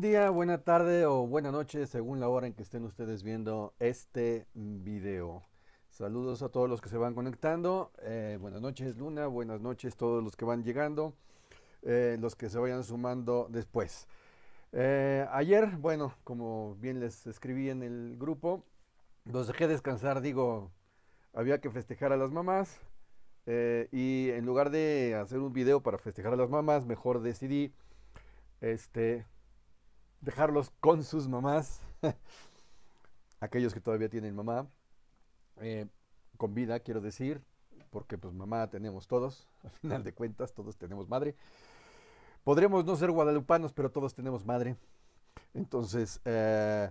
día, buena tarde o buena noche según la hora en que estén ustedes viendo este video. Saludos a todos los que se van conectando. Eh, buenas noches Luna, buenas noches todos los que van llegando, eh, los que se vayan sumando después. Eh, ayer, bueno, como bien les escribí en el grupo, los dejé descansar, digo, había que festejar a las mamás y en lugar de hacer un video para festejar a las mamás, mejor decidí este dejarlos con sus mamás, aquellos que todavía tienen mamá, eh, con vida quiero decir, porque pues mamá tenemos todos, al final de cuentas todos tenemos madre. Podremos no ser guadalupanos, pero todos tenemos madre. Entonces, eh,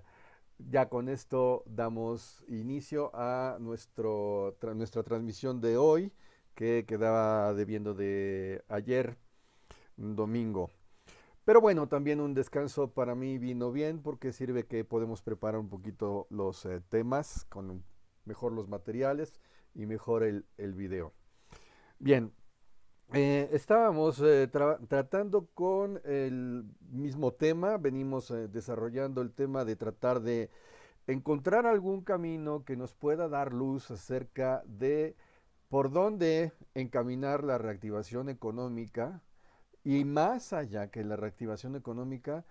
ya con esto damos inicio a nuestro, nuestra transmisión de hoy, que quedaba debiendo de ayer, domingo. Pero bueno, también un descanso para mí vino bien porque sirve que podemos preparar un poquito los eh, temas con mejor los materiales y mejor el, video. Bien, eh, estábamos eh, tratando con el mismo tema, venimos desarrollando el tema de tratar de encontrar algún camino que nos pueda dar luz acerca de por dónde encaminar la reactivación económica y más allá que la reactivación económica,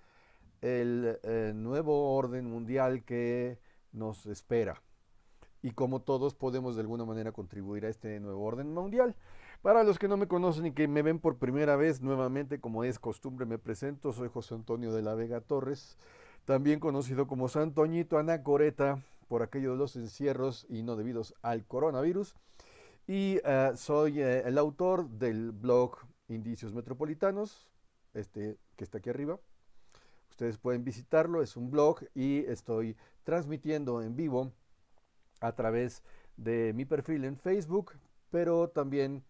el eh, nuevo orden mundial que nos espera y como todos podemos de alguna manera contribuir a este nuevo orden mundial. Para los que no me conocen y que me ven por primera vez nuevamente, como es costumbre, me presento, soy José Antonio de la Vega Torres, también conocido como Santoñito Anacoreta, por aquellos de los encierros y no debidos al coronavirus, y eh, soy eh, el autor del blog indicios metropolitanos, este que está aquí arriba. Ustedes pueden visitarlo, es un blog y estoy transmitiendo en vivo a través de mi perfil en Facebook, pero también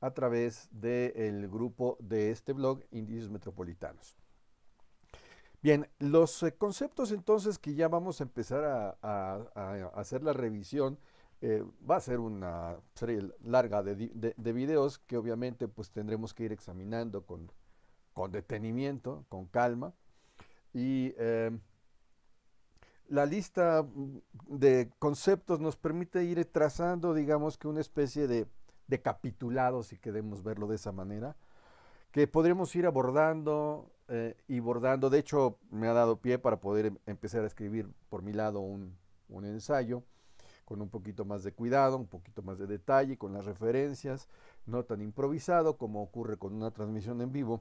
a través del grupo de este blog, Indicios Metropolitanos. Bien, los eh, conceptos entonces que ya vamos a empezar a hacer la revisión eh, va a ser una serie larga de, de, videos que obviamente pues tendremos que ir examinando con, detenimiento, con calma. Y em, la lista mm, de conceptos nos permite ir trazando, digamos que una especie de, de capitulado, si queremos verlo de esa manera, que podremos ir abordando eh, y bordando. De hecho, me ha dado pie para poder em, empezar a escribir por mi lado un ensayo con un poquito más de cuidado, un poquito más de detalle, con las referencias, no tan improvisado como ocurre con una transmisión en vivo,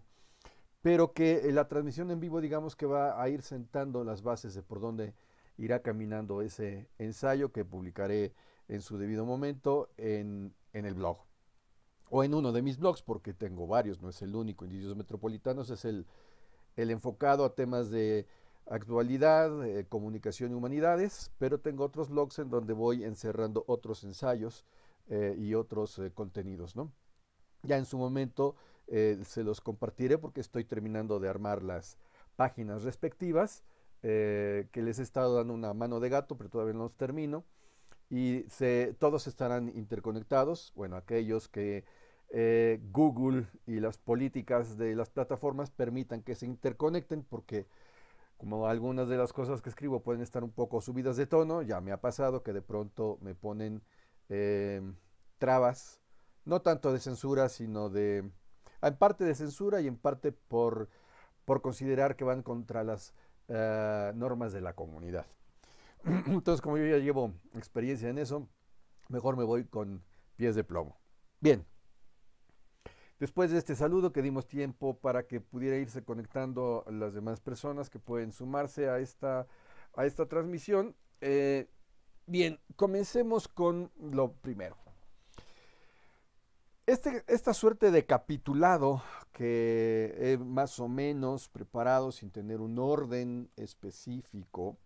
pero que eh, la transmisión en vivo digamos que va a ir sentando las bases de por dónde irá caminando ese ensayo que publicaré en su debido momento en, el blog o en uno de mis blogs, porque tengo varios, no es el único, Indicios Metropolitanos es el enfocado a temas de actualidad, eh, comunicación y humanidades, pero tengo otros blogs en donde voy encerrando otros ensayos eh, y otros eh, contenidos, ¿no? Ya en su momento se los compartiré porque estoy terminando de armar las páginas respectivas, que les he estado dando una mano de gato, pero todavía no los termino, y todos estarán interconectados, bueno, aquellos que Google y las políticas de las plataformas permitan que se interconecten porque como algunas de las cosas que escribo pueden estar un poco subidas de tono, ya me ha pasado que de pronto me ponen em, trabas, no tanto de censura, sino de... en parte de censura y en parte por, por considerar que van contra las eh, normas de la comunidad. Entonces, como yo ya llevo experiencia en eso, mejor me voy con pies de plomo. Bien, Después de este saludo que dimos tiempo para que pudiera irse conectando las demás personas que pueden sumarse a esta, a esta transmisión, eh, bien, comencemos con lo primero. Este, esta suerte de capitulado que he más o menos preparado sin tener un orden específico,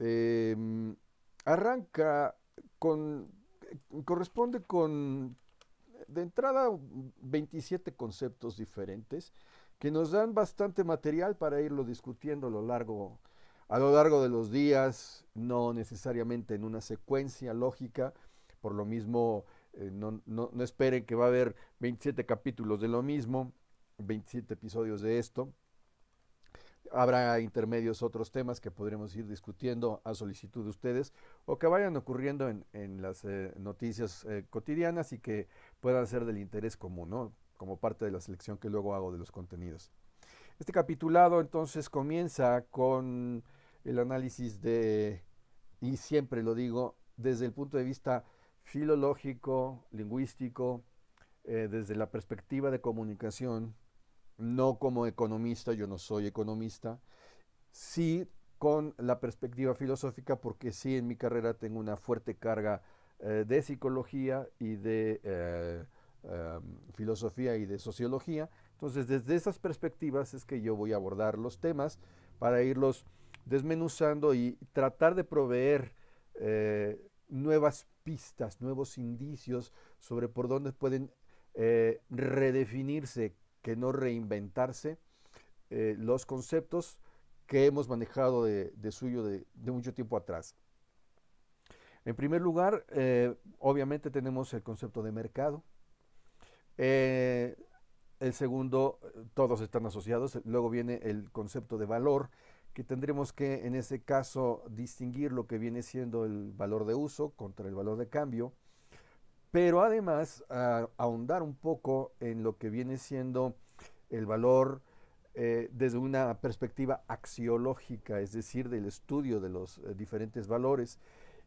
em, arranca con, eh, corresponde con de entrada 27 conceptos diferentes que nos dan bastante material para irlo discutiendo a lo largo, a lo largo de los días, no necesariamente en una secuencia lógica, por lo mismo eh, no, no esperen que va a haber 27 capítulos de lo mismo, 27 episodios de esto, Habrá intermedios otros temas que podremos ir discutiendo a solicitud de ustedes o que vayan ocurriendo en, las eh, noticias eh, cotidianas y que puedan ser del interés común, como parte de la selección que luego hago de los contenidos. Este capitulado entonces comienza con el análisis de, y siempre lo digo, desde el punto de vista filológico, lingüístico, eh, desde la perspectiva de comunicación, no como economista, yo no soy economista, sí con la perspectiva filosófica, porque sí en mi carrera tengo una fuerte carga eh, de psicología y de eh, eh, filosofía y de sociología. Entonces, desde esas perspectivas es que yo voy a abordar los temas para irlos desmenuzando y tratar de proveer nuevas pistas, nuevos indicios sobre por dónde pueden redefinirse que no reinventarse eh, los conceptos que hemos manejado de, suyo de, mucho tiempo atrás. En primer lugar, eh, obviamente tenemos el concepto de mercado. Eh, el segundo, todos están asociados. Luego viene el concepto de valor, que tendremos que en ese caso distinguir lo que viene siendo el valor de uso contra el valor de cambio pero además ah, ahondar un poco en lo que viene siendo el valor eh, desde una perspectiva axiológica, es decir, del estudio de los eh, diferentes valores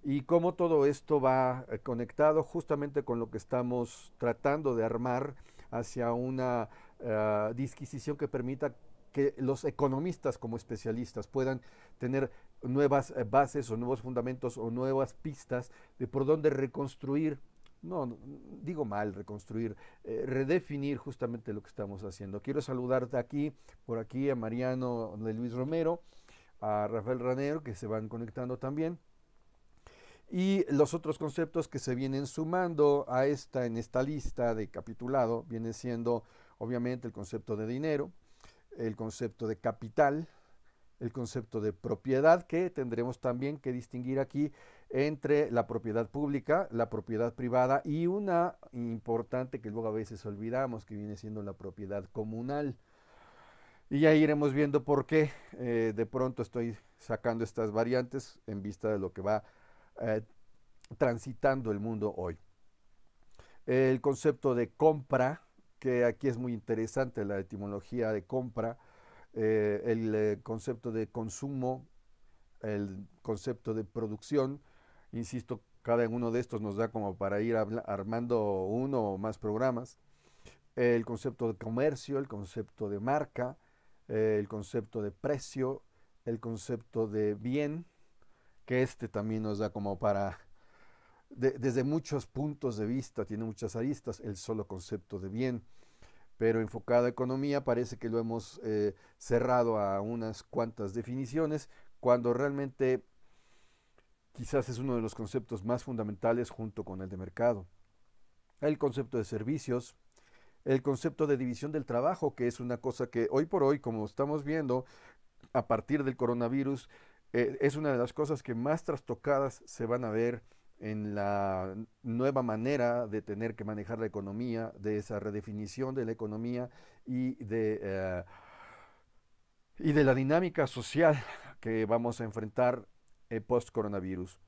y cómo todo esto va eh, conectado justamente con lo que estamos tratando de armar hacia una ah, disquisición que permita que los economistas como especialistas puedan tener nuevas bases o nuevos fundamentos o nuevas pistas de por dónde reconstruir no, digo mal, reconstruir, eh, redefinir justamente lo que estamos haciendo. Quiero saludarte aquí, por aquí, a Mariano de Luis Romero, a Rafael Ranero, que se van conectando también. Y los otros conceptos que se vienen sumando a esta, en esta lista de capitulado, viene siendo obviamente el concepto de dinero, el concepto de capital, el concepto de propiedad, que tendremos también que distinguir aquí entre la propiedad pública, la propiedad privada y una importante que luego a veces olvidamos, que viene siendo la propiedad comunal. Y ya iremos viendo por qué eh, de pronto estoy sacando estas variantes en vista de lo que va eh, transitando el mundo hoy. El concepto de compra, que aquí es muy interesante la etimología de compra, eh, el concepto de consumo, el concepto de producción, Insisto, cada uno de estos nos da como para ir armando uno o más programas. El concepto de comercio, el concepto de marca, eh, el concepto de precio, el concepto de bien, que este también nos da como para, desde muchos puntos de vista, tiene muchas aristas, el solo concepto de bien, pero enfocado a economía parece que lo hemos eh, cerrado a unas cuantas definiciones, cuando realmente Quizás es uno de los conceptos más fundamentales junto con el de mercado. El concepto de servicios, el concepto de división del trabajo, que es una cosa que hoy por hoy, como estamos viendo, a partir del coronavirus, eh, es una de las cosas que más trastocadas se van a ver en la nueva manera de tener que manejar la economía, de esa redefinición de la economía y de, eh, y de la dinámica social que vamos a enfrentar eh, post-coronavirus.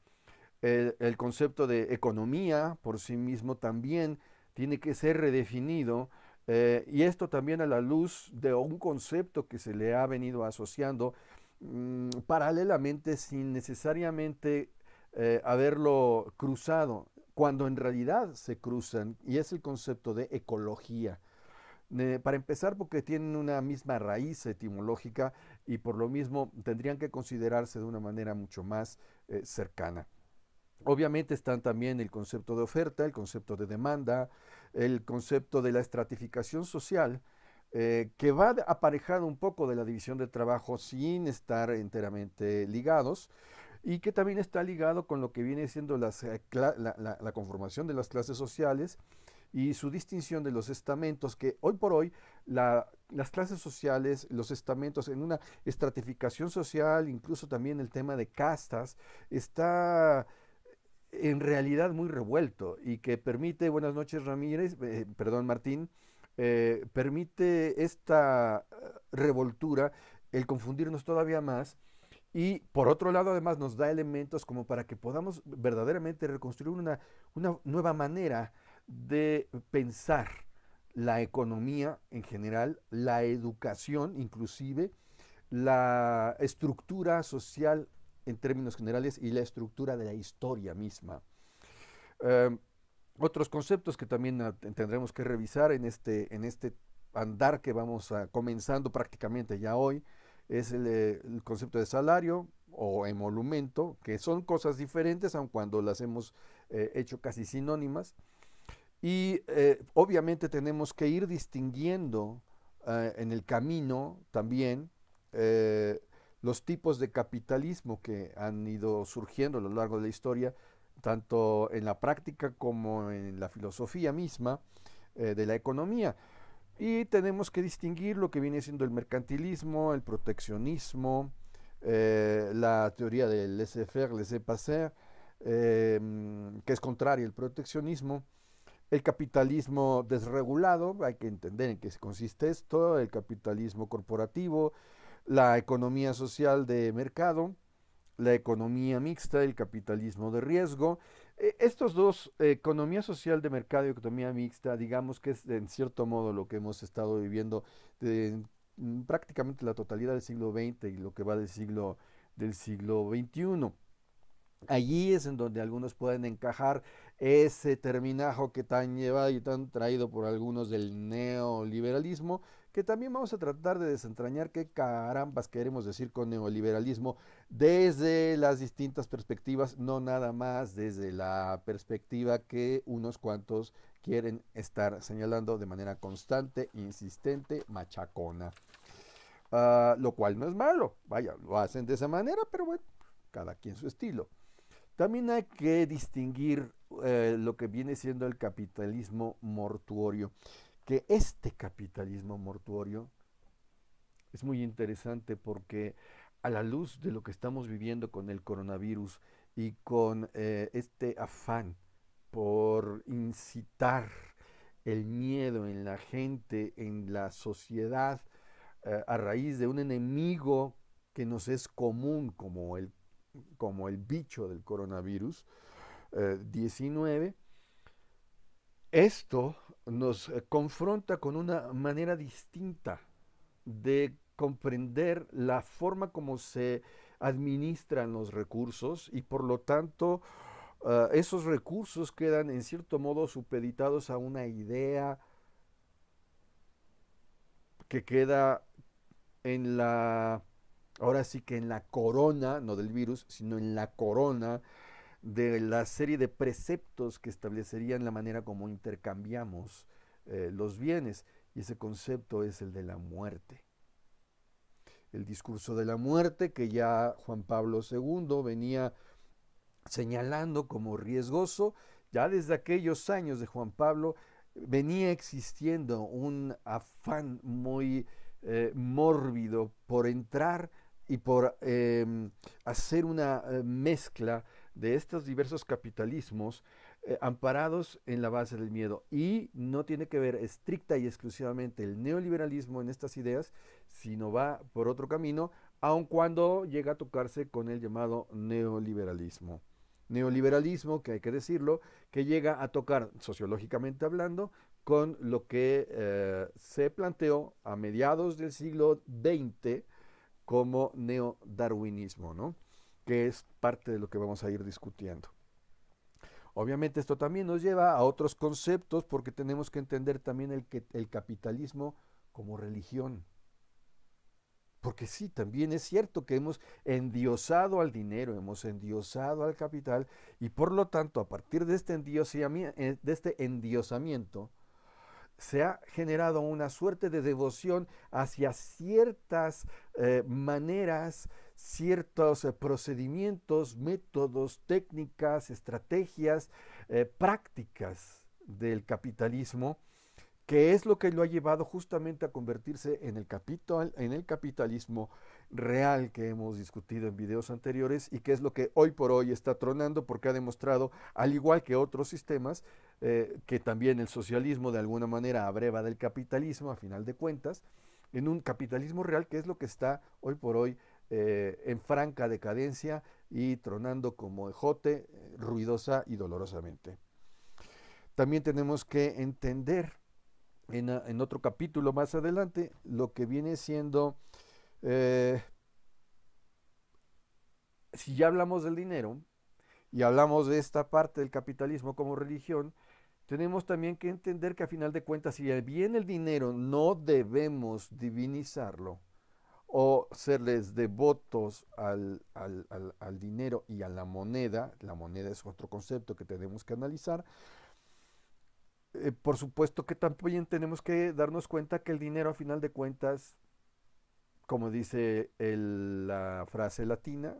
El, concepto de economía por sí mismo también tiene que ser redefinido eh, y esto también a la luz de un concepto que se le ha venido asociando mm, paralelamente sin necesariamente eh, haberlo cruzado, cuando en realidad se cruzan y es el concepto de ecología. para empezar, porque tienen una misma raíz etimológica y por lo mismo tendrían que considerarse de una manera mucho más eh, cercana. Obviamente están también el concepto de oferta, el concepto de demanda, el concepto de la estratificación social, eh, que va aparejado un poco de la división de trabajo sin estar enteramente ligados y que también está ligado con lo que viene siendo eh, la, conformación de las clases sociales y su distinción de los estamentos, que hoy por hoy las clases sociales, los estamentos en una estratificación social, incluso también el tema de castas, está en realidad muy revuelto y que permite, buenas noches Ramírez, eh, perdón Martín, eh, permite esta eh, revoltura, el confundirnos todavía más y por otro lado, además, nos da elementos como para que podamos verdaderamente reconstruir una, una nueva manera de pensar la economía en general, la educación inclusive, la estructura social en términos generales y la estructura de la historia misma. Em, otros conceptos que también ah, tendremos que revisar este, en este, andar que vamos a comenzando prácticamente ya hoy es eh, el, concepto de salario o emolumento, que son cosas diferentes, aun cuando las hemos eh, hecho casi sinónimas. Y eh, obviamente tenemos que ir distinguiendo eh, en el camino también eh, los tipos de capitalismo que han ido surgiendo a lo largo de la historia, tanto en la práctica como en la filosofía misma de la economía. Y tenemos que distinguir lo que viene siendo el mercantilismo, el proteccionismo, la teoría del laissez-faire, laissez-passer, que es contrario al proteccionismo el capitalismo desregulado, hay que entender en qué consiste esto, el capitalismo corporativo, la economía social de mercado, la economía mixta, el capitalismo de riesgo. Eh, estos dos, economía social de mercado y economía mixta, digamos que es en cierto modo lo que hemos estado viviendo mm, prácticamente la totalidad del siglo XX y lo que va del siglo, del siglo XXI. Allí es en donde algunos pueden encajar ese terminajo que tan llevado y tan traído por algunos del neoliberalismo, que también vamos a tratar de desentrañar qué carambas queremos decir con neoliberalismo desde las distintas perspectivas, no nada más desde la perspectiva que unos cuantos quieren estar señalando de manera constante, insistente, machacona. Ah, lo cual no es malo, vaya, lo hacen de esa manera, pero bueno, cada quien su estilo. También hay que distinguir eh, lo que viene siendo el capitalismo mortuorio, que este capitalismo mortuorio es muy interesante porque a la luz de lo que estamos viviendo con el coronavirus y con eh, este afán por incitar el miedo en la gente, en la sociedad, eh, a raíz de un enemigo que nos es común como el como el bicho del coronavirus 19, eh, esto nos eh, confronta con una manera distinta de comprender la forma como se administran los recursos y por lo tanto eh, esos recursos quedan en cierto modo supeditados a una idea que queda en la ahora sí que en la corona, no del virus, sino en la corona de la serie de preceptos que establecerían la manera como intercambiamos eh, los bienes. Y ese concepto es el de la muerte. El discurso de la muerte que ya Juan Pablo II venía señalando como riesgoso, ya desde aquellos años de Juan Pablo venía existiendo un afán muy eh, mórbido por entrar y por em, hacer una eh, mezcla de estos diversos capitalismos eh, amparados en la base del miedo. Y no tiene que ver estricta y exclusivamente el neoliberalismo en estas ideas, sino va por otro camino, aun cuando llega a tocarse con el llamado neoliberalismo. Neoliberalismo, que hay que decirlo, que llega a tocar, sociológicamente hablando, con lo que eh, se planteó a mediados del siglo XX, como neodarwinismo, ¿no? que es parte de lo que vamos a ir discutiendo. Obviamente esto también nos lleva a otros conceptos porque tenemos que entender también el, capitalismo como religión. Porque sí, también es cierto que hemos endiosado al dinero, hemos endiosado al capital y por lo tanto a partir de este, eh, este endiosamiento se ha generado una suerte de devoción hacia ciertas eh, maneras, ciertos eh, procedimientos, métodos, técnicas, estrategias, eh, prácticas del capitalismo, que es lo que lo ha llevado justamente a convertirse en el, capital, en el capitalismo real que hemos discutido en videos anteriores y que es lo que hoy por hoy está tronando porque ha demostrado, al igual que otros sistemas, eh, que también el socialismo de alguna manera abreva del capitalismo, a final de cuentas, en un capitalismo real que es lo que está hoy por hoy eh, en franca decadencia y tronando como ejote, eh, ruidosa y dolorosamente. También tenemos que entender en, en otro capítulo más adelante lo que viene siendo eh, si ya hablamos del dinero y hablamos de esta parte del capitalismo como religión, tenemos también que entender que a final de cuentas, si bien el dinero no debemos divinizarlo o serles devotos al, dinero y a la moneda, la moneda es otro concepto que tenemos que analizar, eh, por supuesto que también tenemos que darnos cuenta que el dinero a final de cuentas como dice la frase latina,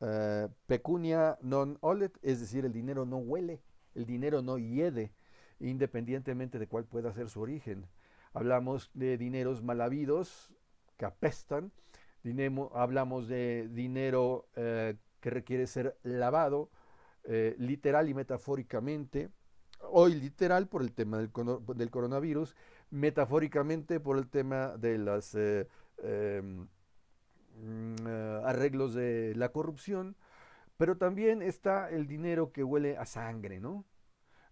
eh, pecunia non olet, es decir, el dinero no huele, el dinero no hiede, independientemente de cuál pueda ser su origen. Hablamos de dineros mal que apestan, hablamos de dinero eh, que requiere ser lavado, eh, literal y metafóricamente, hoy literal por el tema del, coronavirus, metafóricamente por el tema de las Em, mm, eh, arreglos de la corrupción, pero también está el dinero que huele a sangre, ¿no?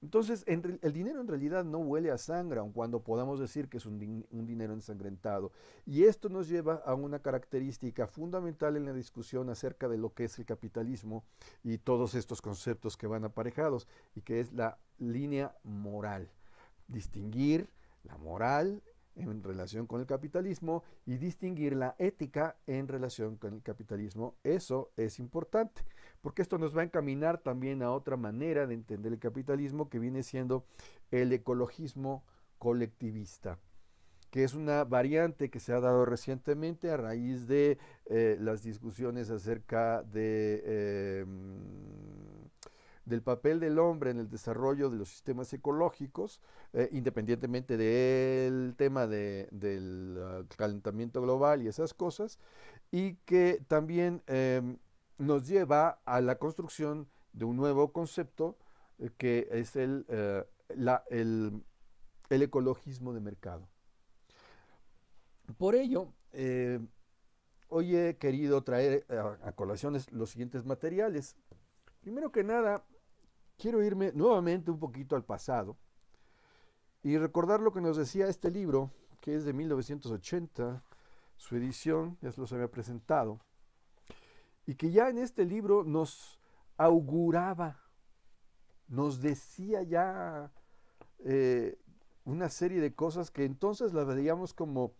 Entonces, el dinero en realidad no huele a sangre, aun cuando podamos decir que es un, un, dinero ensangrentado. Y esto nos lleva a una característica fundamental en la discusión acerca de lo que es el capitalismo y todos estos conceptos que van aparejados, y que es la línea moral. Distinguir la moral en relación con el capitalismo y distinguir la ética en relación con el capitalismo. Eso es importante, porque esto nos va a encaminar también a otra manera de entender el capitalismo que viene siendo el ecologismo colectivista que es una variante que se ha dado recientemente a raíz de eh, las discusiones acerca de em, del papel del hombre en el desarrollo de los sistemas ecológicos, eh, independientemente del tema del ah, calentamiento global y esas cosas, y que también em, nos lleva a la construcción de un nuevo concepto eh, que es eh, el, el, ecologismo de mercado. Por ello, em, hoy he querido traer a, a colaciones los siguientes materiales. Primero que nada, quiero irme nuevamente un poquito al pasado y recordar lo que nos decía este libro, que es de 1980, su edición, ya se los había presentado, y que ya en este libro nos auguraba, nos decía ya eh, una serie de cosas que entonces las veíamos como,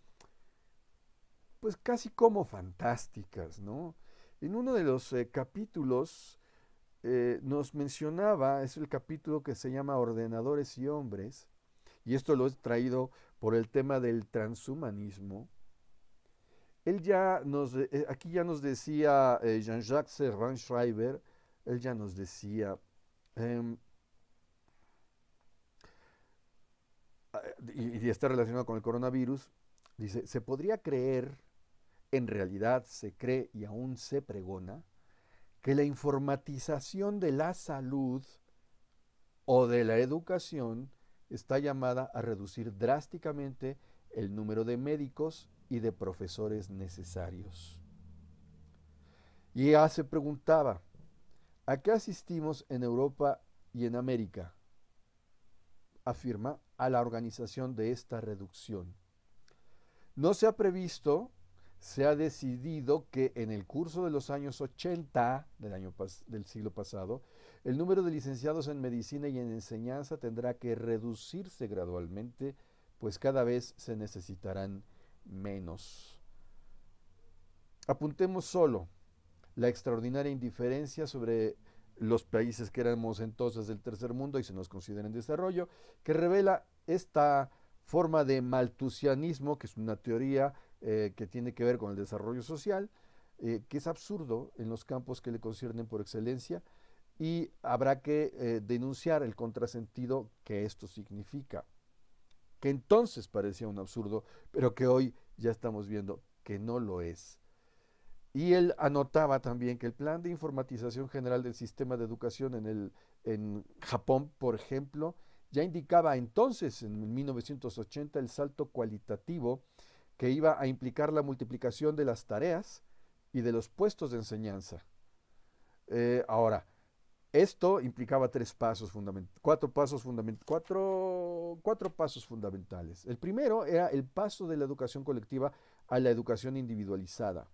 pues casi como fantásticas, ¿no? En uno de los eh, capítulos eh, nos mencionaba, es el capítulo que se llama Ordenadores y Hombres, y esto lo he traído por el tema del transhumanismo. Él ya nos, eh, aquí ya nos decía eh, Jean-Jacques Servan Schreiber, él ya nos decía, em, ah, y está relacionado con el coronavirus, dice, se podría creer, en realidad se cree y aún se pregona, que la informatización de la salud o de la educación está llamada a reducir drásticamente el número de médicos y de profesores necesarios. Y ya se preguntaba, ¿a qué asistimos en Europa y en América? Afirma a la organización de esta reducción. No se ha previsto se ha decidido que en el curso de los años 80 del, año del siglo pasado, el número de licenciados en medicina y en enseñanza tendrá que reducirse gradualmente, pues cada vez se necesitarán menos. Apuntemos solo la extraordinaria indiferencia sobre los países que éramos entonces del tercer mundo y se nos considera en desarrollo, que revela esta forma de maltusianismo, que es una teoría eh, que tiene que ver con el desarrollo social, eh, que es absurdo en los campos que le conciernen por excelencia y habrá que eh, denunciar el contrasentido que esto significa, que entonces parecía un absurdo, pero que hoy ya estamos viendo que no lo es. Y él anotaba también que el plan de informatización general del sistema de educación en, el, en Japón, por ejemplo, ya indicaba entonces, en 1980, el salto cualitativo que iba a implicar la multiplicación de las tareas y de los puestos de enseñanza. Eh, ahora, esto implicaba tres pasos cuatro pasos cuatro, cuatro pasos fundamentales. El primero era el paso de la educación colectiva a la educación individualizada.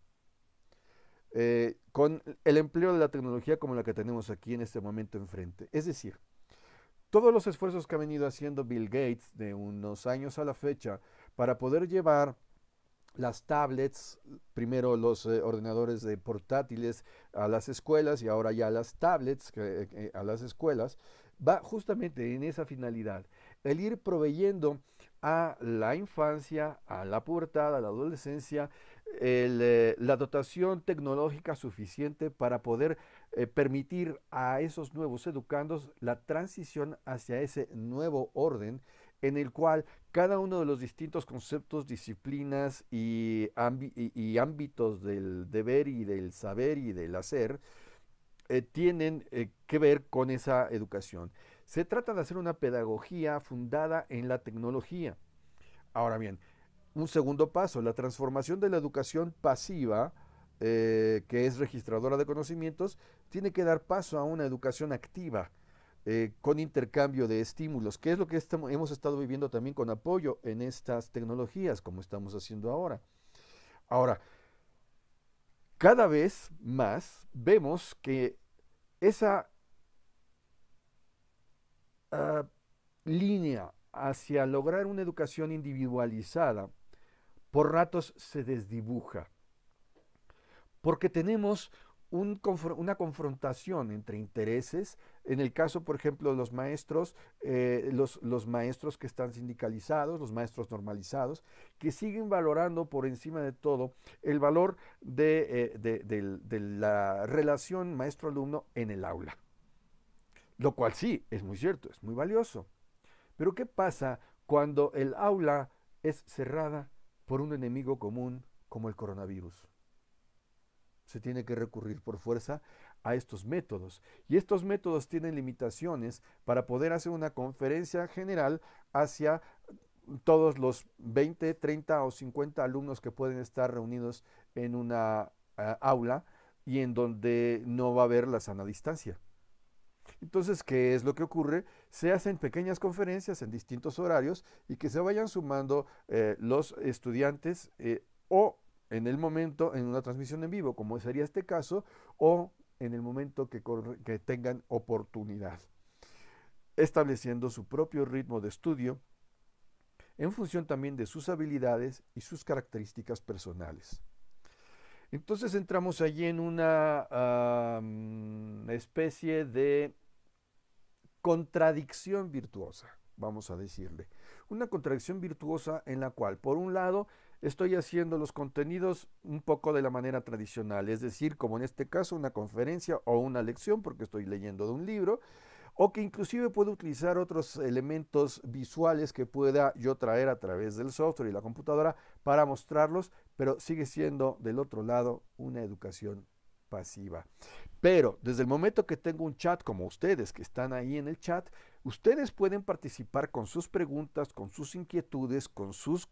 Eh, con el empleo de la tecnología como la que tenemos aquí en este momento enfrente. Es decir, todos los esfuerzos que ha venido haciendo Bill Gates de unos años a la fecha para poder llevar las tablets, primero los eh, ordenadores de portátiles a las escuelas y ahora ya las tablets eh, a las escuelas, va justamente en esa finalidad, el ir proveyendo a la infancia, a la pubertad, a la adolescencia, eh, la dotación tecnológica suficiente para poder permitir a esos nuevos educandos la transición hacia ese nuevo orden en el cual cada uno de los distintos conceptos, disciplinas y, ámbitos del deber y del saber y del hacer eh, tienen eh, que ver con esa educación. Se trata de hacer una pedagogía fundada en la tecnología. Ahora bien, un segundo paso, la transformación de la educación pasiva, eh, que es registradora de conocimientos, tiene que dar paso a una educación activa eh, con intercambio de estímulos, que es lo que hemos estado viviendo también con apoyo en estas tecnologías, como estamos haciendo ahora. Ahora, cada vez más vemos que esa ah, línea hacia lograr una educación individualizada por ratos se desdibuja, porque tenemos una confrontación entre intereses. En el caso, por ejemplo, de los maestros, eh, los, maestros que están sindicalizados, los maestros normalizados, que siguen valorando por encima de todo el valor eh, de la relación maestro-alumno en el aula. Lo cual sí, es muy cierto, es muy valioso. Pero ¿qué pasa cuando el aula es cerrada por un enemigo común como el coronavirus? se tiene que recurrir por fuerza a estos métodos. Y estos métodos tienen limitaciones para poder hacer una conferencia general hacia todos los 20, 30 o 50 alumnos que pueden estar reunidos en una eh, aula y en donde no va a haber la sana distancia. Entonces, ¿qué es lo que ocurre? Se hacen pequeñas conferencias en distintos horarios y que se vayan sumando eh, los estudiantes eh, o en el momento, en una transmisión en vivo, como sería este caso, o en el momento que, tengan oportunidad, estableciendo su propio ritmo de estudio en función también de sus habilidades y sus características personales. Entonces entramos allí en una ah, mm, especie de contradicción virtuosa, vamos a decirle. Una contradicción virtuosa en la cual, por un lado, estoy haciendo los contenidos un poco de la manera tradicional, es decir, como en este caso una conferencia o una lección, porque estoy leyendo de un libro, o que inclusive puedo utilizar otros elementos visuales que pueda yo traer a través del software y la computadora para mostrarlos, pero sigue siendo del otro lado una educación pasiva. Pero desde el momento que tengo un chat como ustedes que están ahí en el chat, ustedes pueden participar con sus preguntas, con sus inquietudes, con sus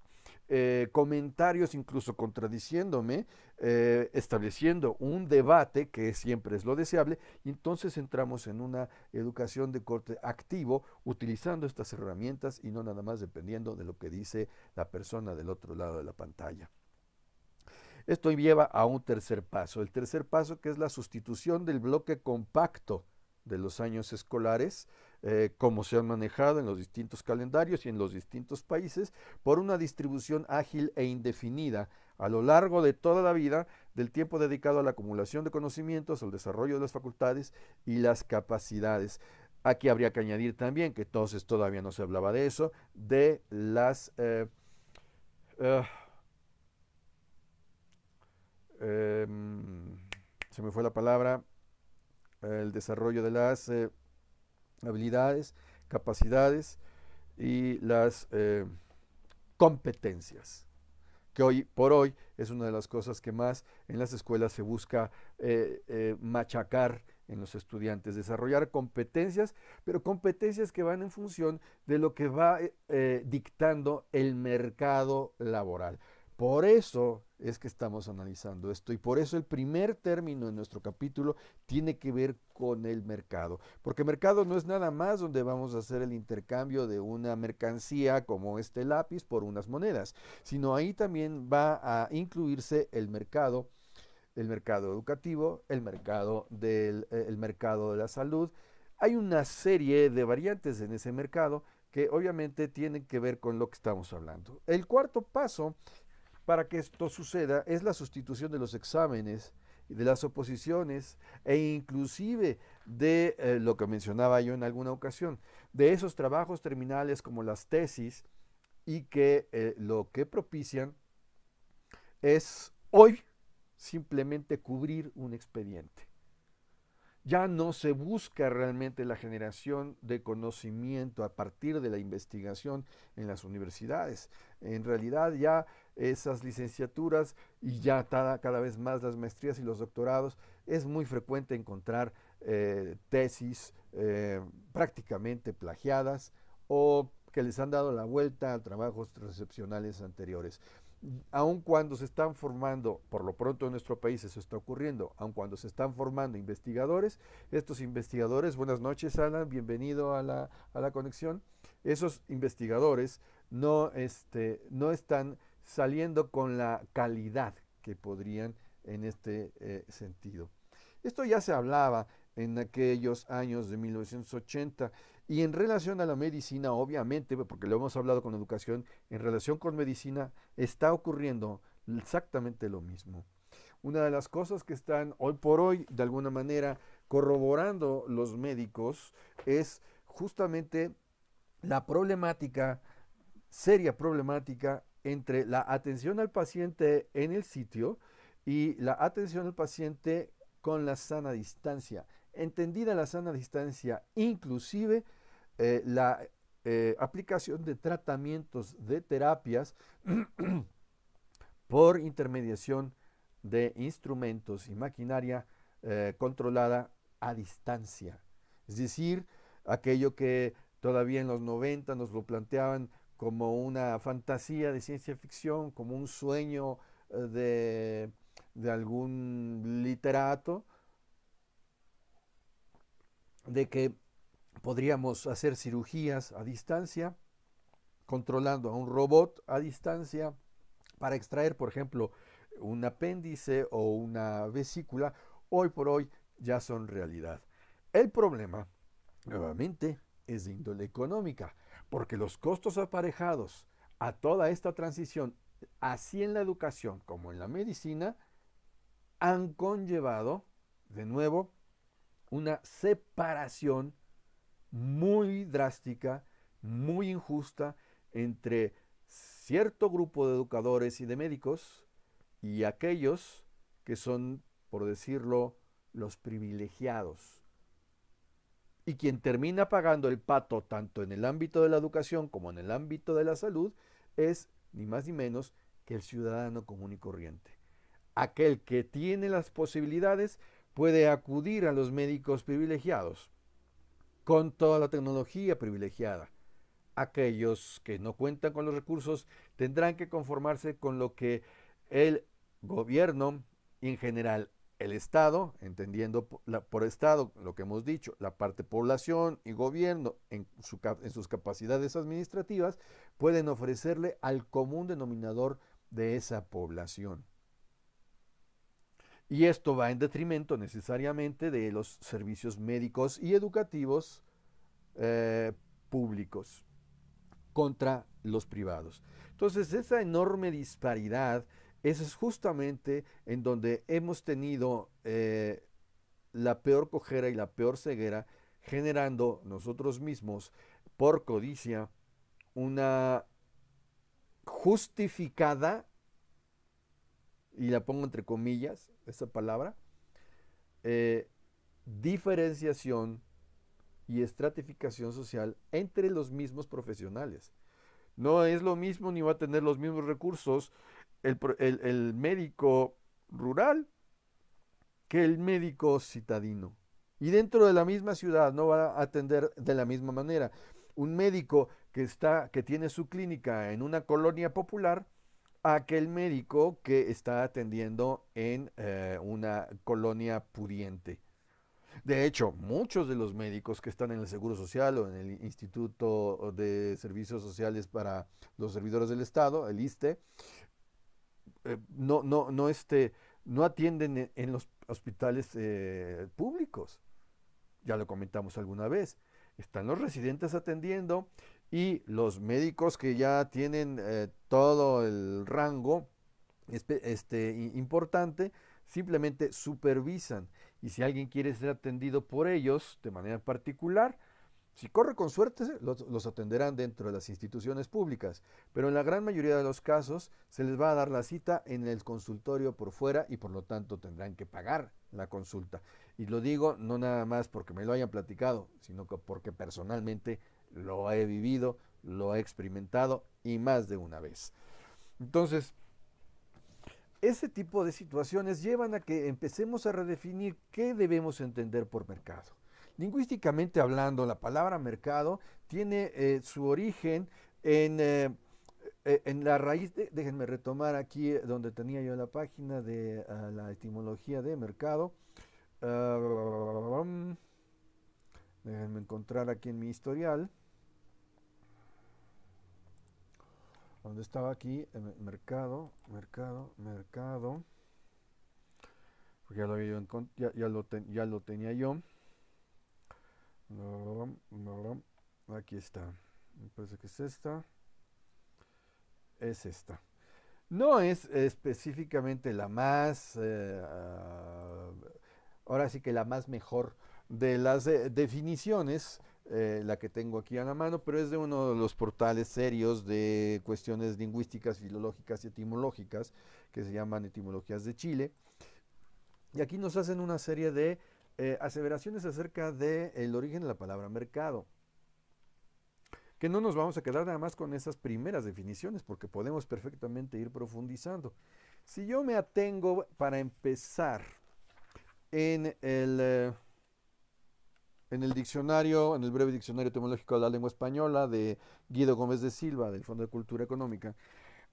eh, comentarios incluso contradiciéndome, eh, estableciendo un debate que siempre es lo deseable, y entonces entramos en una educación de corte activo utilizando estas herramientas y no nada más dependiendo de lo que dice la persona del otro lado de la pantalla. Esto lleva a un tercer paso, el tercer paso que es la sustitución del bloque compacto de los años escolares eh, cómo se han manejado en los distintos calendarios y en los distintos países, por una distribución ágil e indefinida a lo largo de toda la vida del tiempo dedicado a la acumulación de conocimientos, al desarrollo de las facultades y las capacidades. Aquí habría que añadir también, que entonces todavía no se hablaba de eso, de las... Eh, ah, em, se me fue la palabra, el desarrollo de las... Eh, habilidades, capacidades y las eh, competencias, que hoy por hoy es una de las cosas que más en las escuelas se busca eh, eh, machacar en los estudiantes, desarrollar competencias, pero competencias que van en función de lo que va dictando el mercado laboral. Por eso es que estamos analizando esto y por eso el primer término en nuestro capítulo tiene que ver con el mercado, porque mercado no es nada más donde vamos a hacer el intercambio de una mercancía como este lápiz por unas monedas, sino ahí también va a incluirse el mercado, el mercado educativo, el mercado del eh, el mercado de la salud. Hay una serie de variantes en ese mercado que obviamente tienen que ver con lo que estamos hablando. El cuarto paso para que esto suceda es la sustitución de los exámenes, de las oposiciones e inclusive de eh, lo que mencionaba yo en alguna ocasión, de esos trabajos terminales como las tesis y que eh, lo que propician es hoy simplemente cubrir un expediente. Ya no se busca realmente la generación de conocimiento a partir de la investigación en las universidades. En realidad ya esas licenciaturas y ya cada vez más las maestrías y los doctorados. Es muy frecuente encontrar eh, tesis eh, prácticamente plagiadas o que les han dado la vuelta a trabajos excepcionales anteriores. Aun cuando se están formando, por lo pronto en nuestro país eso está ocurriendo, aun cuando se están formando investigadores, estos investigadores, buenas noches Alan, bienvenido a la, conexión, esos investigadores no, este, no están saliendo con la calidad que podrían en este eh, sentido. Esto ya se hablaba en aquellos años de 1980 y en relación a la medicina, obviamente, pues, porque lo hemos hablado con educación, en relación con medicina está ocurriendo exactamente lo mismo. Una de las cosas que están hoy por hoy, de alguna manera, corroborando los médicos es justamente la problemática, seria problemática entre la atención al paciente en el sitio y la atención al paciente con la sana distancia. Entendida la sana distancia, inclusive eh, la eh, aplicación de tratamientos de terapias por intermediación de instrumentos y maquinaria eh, controlada a distancia. Es decir, aquello que todavía en los 90 nos lo planteaban como una fantasía de ciencia ficción, como un sueño eh, de, algún literato, de que podríamos hacer cirugías a distancia, controlando a un robot a distancia para extraer, por ejemplo, un apéndice o una vesícula, hoy por hoy ya son realidad. El problema, nuevamente, es de índole económica porque los costos aparejados a toda esta transición, así en la educación como en la medicina, han conllevado, de nuevo, una separación muy drástica, muy injusta entre cierto grupo de educadores y de médicos y aquellos que son, por decirlo, los privilegiados, y quien termina pagando el pato tanto en el ámbito de la educación como en el ámbito de la salud es ni más ni menos que el ciudadano común y corriente. Aquel que tiene las posibilidades puede acudir a los médicos privilegiados con toda la tecnología privilegiada. Aquellos que no cuentan con los recursos tendrán que conformarse con lo que el gobierno, en general el Estado, entendiendo por, Estado lo que hemos dicho, la parte población y gobierno en, sus capacidades administrativas, pueden ofrecerle al común denominador de esa población. Y esto va en detrimento necesariamente de los servicios médicos y educativos eh, públicos contra los privados. Entonces, esa enorme disparidad eso es justamente en donde hemos tenido eh, la peor cojera y la peor ceguera, generando nosotros mismos, por codicia, una justificada, y la pongo entre comillas, esa palabra, eh, diferenciación y estratificación social entre los mismos profesionales. No es lo mismo ni va a tener los mismos recursos el, médico rural que el médico citadino. Y dentro de la misma ciudad no va a atender de la misma manera. Un médico que, está, que tiene su clínica en una colonia popular a aquel médico que está atendiendo en eh, una colonia pudiente. De hecho, muchos de los médicos que están en el Seguro Social o en el Instituto de Servicios Sociales para los Servidores del Estado, el ISTE, eh, no, no, no, este, no atienden e, en, los hospitales eh, públicos. Ya lo comentamos alguna vez. Están los residentes atendiendo y los médicos que ya tienen eh, todo el rango este, importante, simplemente supervisan. Y si alguien quiere ser atendido por ellos de manera particular, si corre con suerte, los, atenderán dentro de las instituciones públicas, pero en la gran mayoría de los casos se les va a dar la cita en el consultorio por fuera y por lo tanto tendrán que pagar la consulta. Y lo digo no nada más porque me lo hayan platicado, sino que porque personalmente lo he vivido, lo he experimentado y más de una vez. Entonces, ese tipo de situaciones llevan a que empecemos a redefinir qué debemos entender por mercado. Lingüísticamente hablando, la palabra mercado tiene eh, su origen en, eh, eh, en la raíz, de, déjenme retomar aquí donde tenía yo la página de ah, la etimología de mercado. Ah, déjenme encontrar aquí en mi historial. donde estaba aquí mercado, mercado, mercado, porque ya lo tenía yo. No, aquí está. Me parece que es esta. Es esta. No es específicamente la más, eh, ahora sí que la más mejor de las eh, definiciones, eh, la que tengo aquí a la mano, pero es de uno de los portales serios de cuestiones lingüísticas, filológicas y etimológicas, que se llaman Etimologías de Chile. Y aquí nos hacen una serie de eh, aseveraciones acerca del origen de la palabra mercado. Que no nos vamos a quedar nada más con esas primeras definiciones, porque podemos perfectamente ir profundizando. Si yo me atengo para empezar en el, eh, en el diccionario, en el breve diccionario etimológico de la lengua española de Guido Gómez de Silva, del Fondo de Cultura Económica,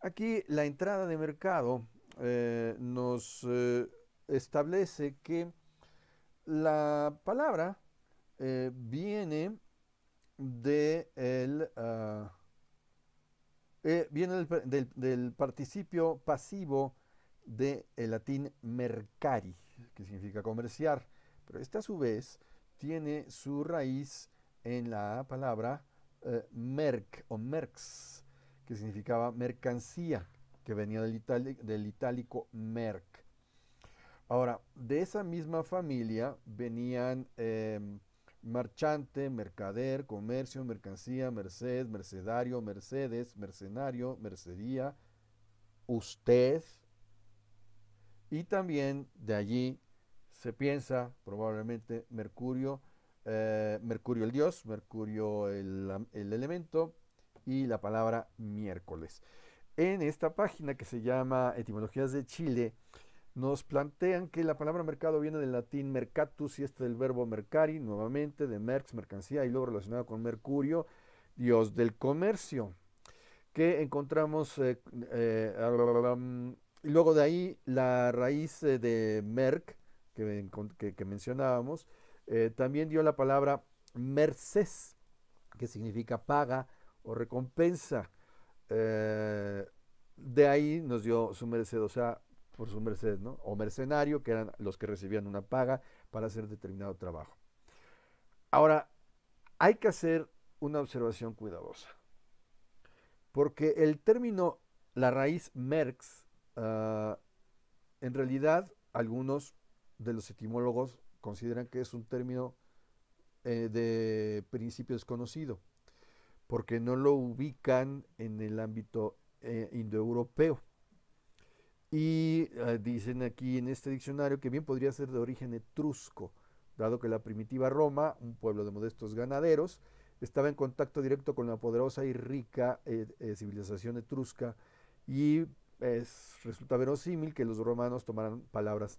aquí la entrada de mercado eh, nos establece que la palabra eh, viene ah, eh, del, participio pasivo del latín mercari, que significa comerciar, pero esta a su vez tiene su raíz en la palabra eh, merc o merx, que significaba mercancía, que venía del, del itálico merc. Ahora, de esa misma familia venían em, marchante, mercader, comercio, mercancía, merced, mercedario, mercedes, mercenario, mercedía, usted. Y también de allí se piensa probablemente Mercurio, eh, Mercurio el dios, Mercurio el elemento y la palabra miércoles. En esta página que se llama Etimologías de Chile, nos plantean que la palabra mercado viene del latín mercatus y este del verbo mercari, nuevamente de merx, mercancía, y luego relacionado con Mercurio, dios del comercio, que encontramos, eh, eh, mm, y luego de ahí la raíz eh, de merc, que, mencionábamos, también dio la palabra merces, que significa paga o recompensa. de ahí nos dio su merced, o sea, por su merced, ¿no? O mercenario, que eran los que recibían una paga para hacer determinado trabajo. Ahora, hay que hacer una observación cuidadosa, porque el término, la raíz merx, ah, en realidad algunos de los etimólogos consideran que es un término eh, de principio desconocido, porque no lo ubican en el ámbito eh, indoeuropeo. Y ah, dicen aquí en este diccionario que bien podría ser de origen etrusco, dado que la primitiva Roma, un pueblo de modestos ganaderos, estaba en contacto directo con la poderosa y rica eh, eh, civilización etrusca y resulta verosímil que los romanos tomaran palabras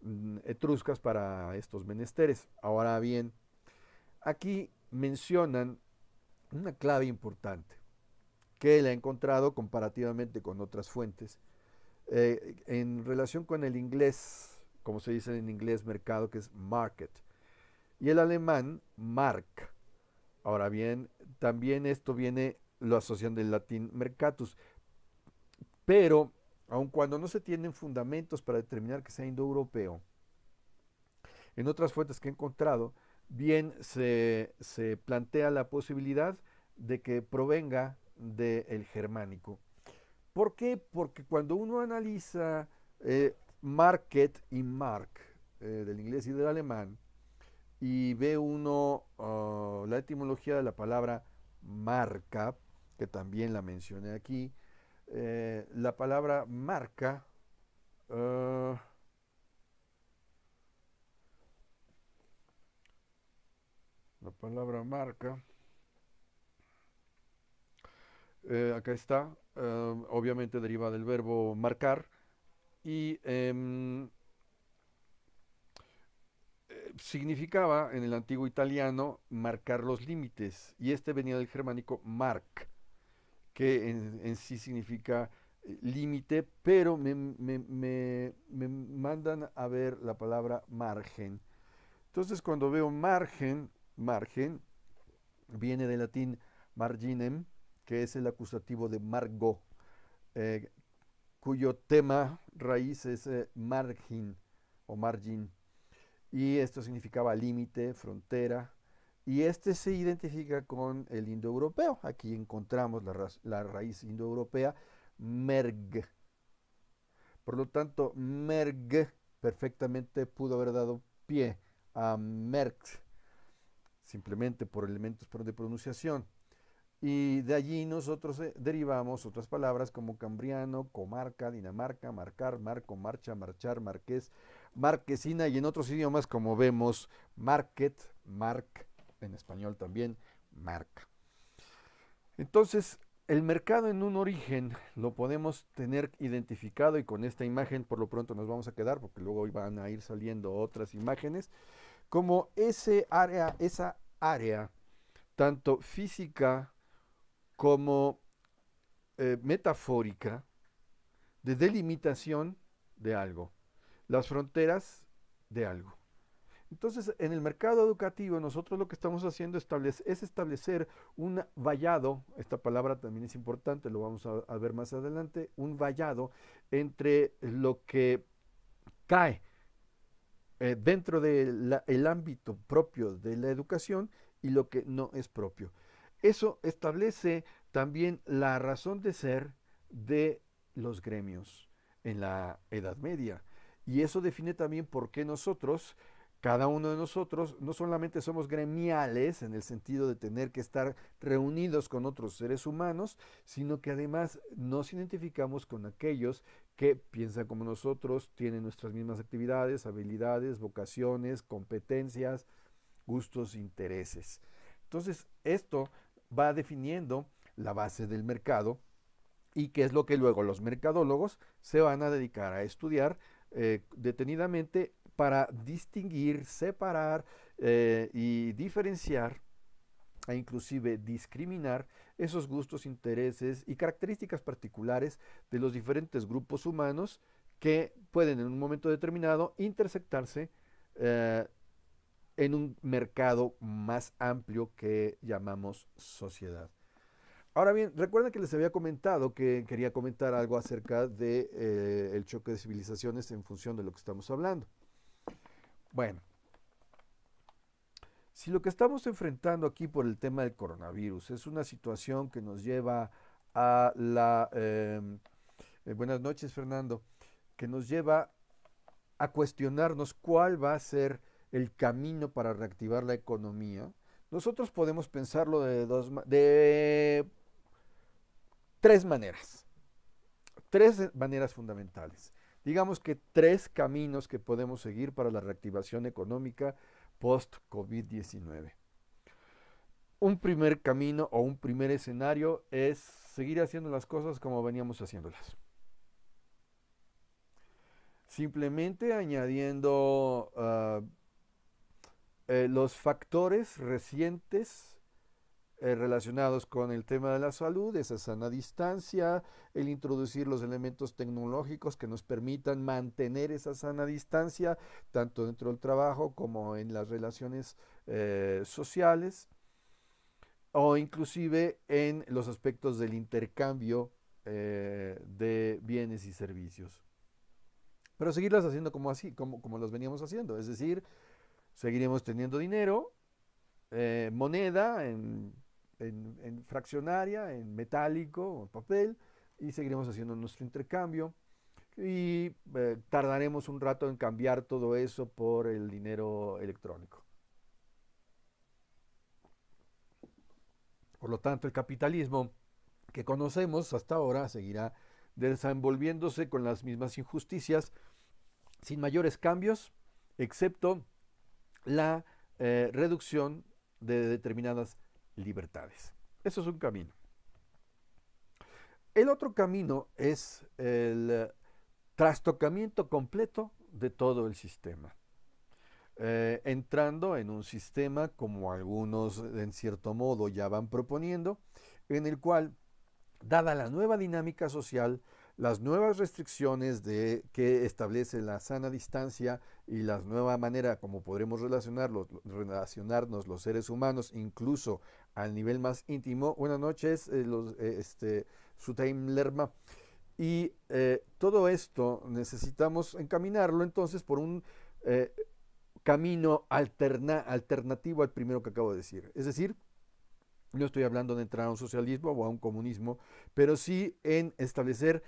mm, etruscas para estos menesteres. Ahora bien, aquí mencionan una clave importante que él ha encontrado comparativamente con otras fuentes eh, en relación con el inglés, como se dice en inglés, mercado, que es market. Y el alemán, mark. Ahora bien, también esto viene, lo asocian del latín mercatus. Pero, aun cuando no se tienen fundamentos para determinar que sea indoeuropeo, en otras fuentes que he encontrado, bien se, plantea la posibilidad de que provenga del germánico. ¿Por qué? Porque cuando uno analiza eh, market y mark eh, del inglés y del alemán y ve uno ah, la etimología de la palabra marca, que también la mencioné aquí, eh, la palabra marca ah, la palabra marca eh, acá está, eh, obviamente deriva del verbo marcar y em, eh, significaba en el antiguo italiano marcar los límites y este venía del germánico mark, que en, sí significa límite, pero me, me, me, mandan a ver la palabra margen. Entonces cuando veo margen, margen, viene del latín marginem, que es el acusativo de Margo, eh, cuyo tema raíz es eh, margin o margin. Y esto significaba límite, frontera. Y este se identifica con el indoeuropeo. Aquí encontramos la, la raíz indoeuropea merg. Por lo tanto, merg perfectamente pudo haber dado pie a merx, simplemente por elementos de pronunciación. Y de allí nosotros eh, derivamos otras palabras como cambriano, comarca, Dinamarca, marcar, marco, marcha, marchar, marqués, marquesina y en otros idiomas como vemos market, mark, en español también marca. Entonces, el mercado en un origen lo podemos tener identificado y con esta imagen por lo pronto nos vamos a quedar porque luego van a ir saliendo otras imágenes como ese área, esa área tanto física como eh, metafórica de delimitación de algo, las fronteras de algo. Entonces, en el mercado educativo, nosotros lo que estamos haciendo es establecer un vallado, esta palabra también es importante, lo vamos a, ver más adelante, un vallado entre lo que cae eh, dentro del ámbito propio de la educación y lo que no es propio. Eso establece también la razón de ser de los gremios en la Edad Media. Y eso define también por qué nosotros, cada uno de nosotros, no solamente somos gremiales en el sentido de tener que estar reunidos con otros seres humanos, sino que además nos identificamos con aquellos que piensan como nosotros, tienen nuestras mismas actividades, habilidades, vocaciones, competencias, gustos, intereses. Entonces, esto va definiendo la base del mercado y qué es lo que luego los mercadólogos se van a dedicar a estudiar eh, detenidamente para distinguir, separar eh, y diferenciar e inclusive discriminar esos gustos, intereses y características particulares de los diferentes grupos humanos que pueden en un momento determinado intersectarse eh, en un mercado más amplio que llamamos sociedad. Ahora bien, recuerden que les había comentado que quería comentar algo acerca del de, eh, el choque de civilizaciones en función de lo que estamos hablando. Bueno, si lo que estamos enfrentando aquí por el tema del coronavirus es una situación que nos lleva a la... Em, eh, buenas noches, Fernando, que nos lleva a cuestionarnos cuál va a ser el camino para reactivar la economía, nosotros podemos pensarlo de, dos, de tres maneras. Tres eh, maneras fundamentales. Digamos que tres caminos que podemos seguir para la reactivación económica post-COVID-19. Un primer camino o un primer escenario es seguir haciendo las cosas como veníamos haciéndolas simplemente añadiendo ah, eh, los factores recientes eh, relacionados con el tema de la salud, esa sana distancia, el introducir los elementos tecnológicos que nos permitan mantener esa sana distancia, tanto dentro del trabajo como en las relaciones eh, sociales, o inclusive en los aspectos del intercambio de bienes y servicios. Pero seguirlas haciendo como así, como, como los veníamos haciendo, es decir, seguiremos teniendo dinero, eh, moneda en, fraccionaria, en metálico, en papel, y seguiremos haciendo nuestro intercambio. Y eh, tardaremos un rato en cambiar todo eso por el dinero electrónico. Por lo tanto, el capitalismo que conocemos hasta ahora seguirá desenvolviéndose con las mismas injusticias, sin mayores cambios, excepto la eh, reducción de determinadas libertades. Eso es un camino. El otro camino es el trastocamiento completo de todo el sistema. Eh, entrando en un sistema como algunos en cierto modo ya van proponiendo, en el cual, dada la nueva dinámica social, las nuevas restricciones de, que establece la sana distancia y la nueva manera como podremos relacionarnos los seres humanos, incluso al nivel más íntimo. Buenas noches, eh, los, eh, este, Sutaim Lerma. Y eh, todo esto necesitamos encaminarlo entonces por un camino alternativo al primero que acabo de decir. Es decir, no estoy hablando de entrar a un socialismo o a un comunismo, pero sí en establecer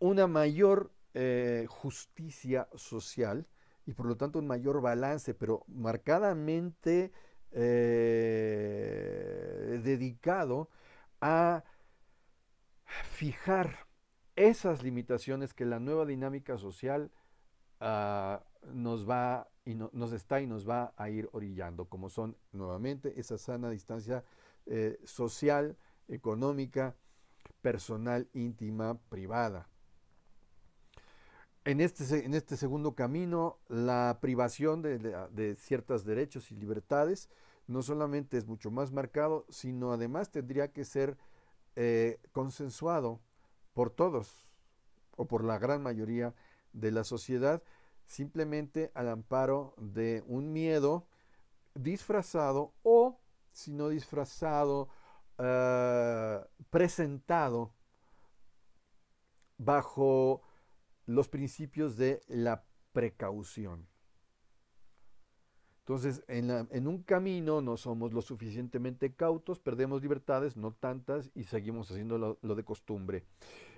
una mayor eh, justicia social y por lo tanto un mayor balance, pero marcadamente eh, dedicado a fijar esas limitaciones que la nueva dinámica social ah, nos va y nos está y nos va a ir orillando, como son nuevamente esa sana distancia eh, social, económica, personal, íntima, privada en este, en este segundo camino, la privación de, ciertos derechos y libertades no solamente es mucho más marcado, sino además tendría que ser eh, consensuado por todos o por la gran mayoría de la sociedad, simplemente al amparo de un miedo disfrazado o, si no disfrazado, eh, presentado bajo los principios de la precaución. Entonces, en, un camino no somos lo suficientemente cautos, perdemos libertades, no tantas, y seguimos haciendo lo, de costumbre.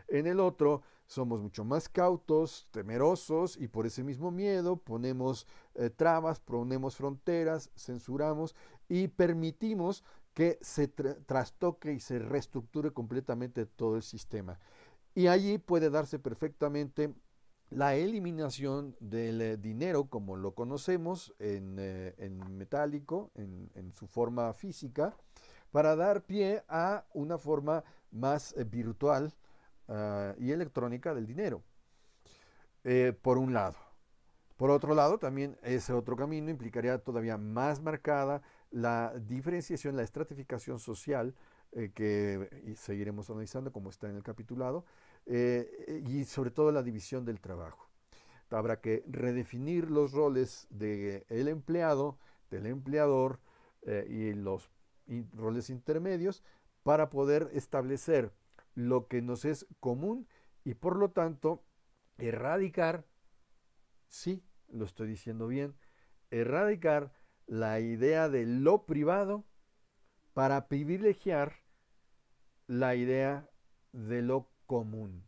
En el otro, somos mucho más cautos, temerosos, y por ese mismo miedo ponemos eh, trabas, ponemos fronteras, censuramos y permitimos que se trastoque y se reestructure completamente todo el sistema. Y allí puede darse perfectamente la eliminación del eh, dinero como lo conocemos en, eh, metálico, en, su forma física, para dar pie a una forma más eh, virtual ah, y electrónica del dinero, por un lado. Por otro lado, también ese otro camino implicaría todavía más marcada la diferenciación, la estratificación social que seguiremos analizando como está en el capitulado, eh, y sobre todo la división del trabajo. Habrá que redefinir los roles del empleado, del empleador eh, y los roles intermedios para poder establecer lo que nos es común y por lo tanto erradicar, sí, lo estoy diciendo bien, erradicar la idea de lo privado para privilegiar la idea de lo común.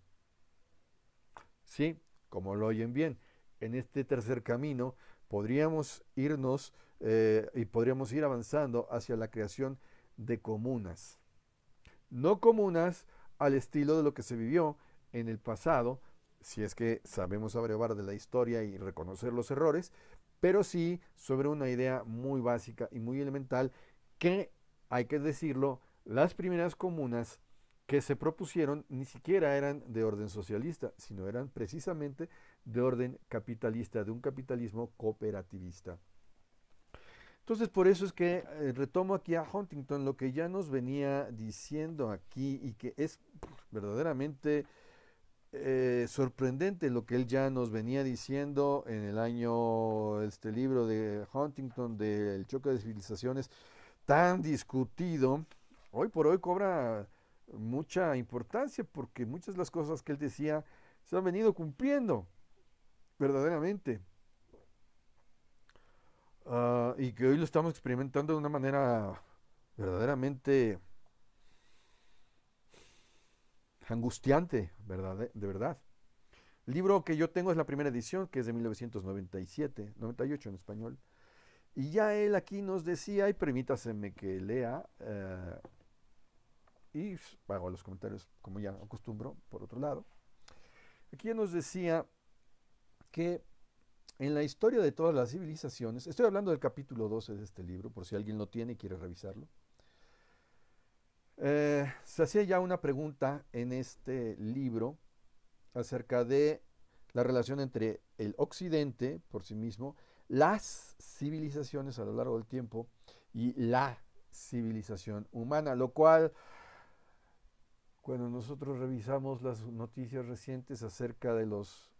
Sí, como lo oyen bien, en este tercer camino podríamos irnos eh, y podríamos ir avanzando hacia la creación de comunas. No comunas al estilo de lo que se vivió en el pasado, si es que sabemos abrevar de la historia y reconocer los errores, pero sí sobre una idea muy básica y muy elemental que, hay que decirlo, las primeras comunas que se propusieron ni siquiera eran de orden socialista, sino eran precisamente de orden capitalista, de un capitalismo cooperativista. Entonces, por eso es que eh, retomo aquí a Huntington lo que ya nos venía diciendo aquí y que es verdaderamente eh, sorprendente lo que él ya nos venía diciendo en el año, este libro de Huntington del choque de civilizaciones tan discutido, hoy por hoy cobra mucha importancia porque muchas de las cosas que él decía se han venido cumpliendo verdaderamente. Ah, y que hoy lo estamos experimentando de una manera verdaderamente angustiante, ¿verdad? de verdad. El libro que yo tengo es la primera edición, que es de 1997, 98 en español. Y ya él aquí nos decía, y permítaseme que lea eh, y pues, hago los comentarios como ya acostumbro, por otro lado. Aquí nos decía que en la historia de todas las civilizaciones, estoy hablando del capítulo 12 de este libro, por si alguien lo tiene y quiere revisarlo, eh, se hacía ya una pregunta en este libro acerca de la relación entre el occidente por sí mismo, las civilizaciones a lo largo del tiempo y la civilización humana, lo cual cuando nosotros revisamos las noticias recientes acerca de los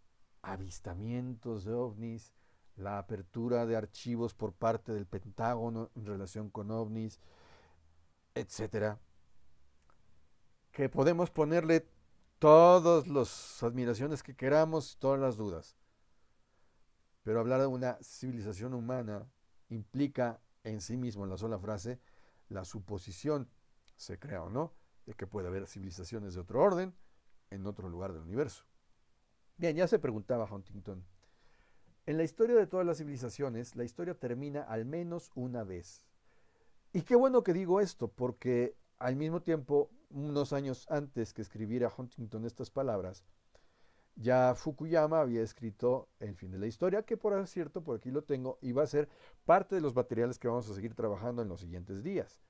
avistamientos de ovnis, la apertura de archivos por parte del Pentágono en relación con ovnis, etc., que podemos ponerle todas las admiraciones que queramos, todas las dudas. Pero hablar de una civilización humana implica en sí mismo, en la sola frase, la suposición, se crea o no, de que puede haber civilizaciones de otro orden en otro lugar del universo. Bien, ya se preguntaba Huntington. En la historia de todas las civilizaciones, la historia termina al menos una vez. Y qué bueno que digo esto, porque al mismo tiempo, unos años antes que escribiera Huntington estas palabras, ya Fukuyama había escrito El fin de la historia, que por cierto, por aquí lo tengo, iba a ser parte de los materiales que vamos a seguir trabajando en los siguientes días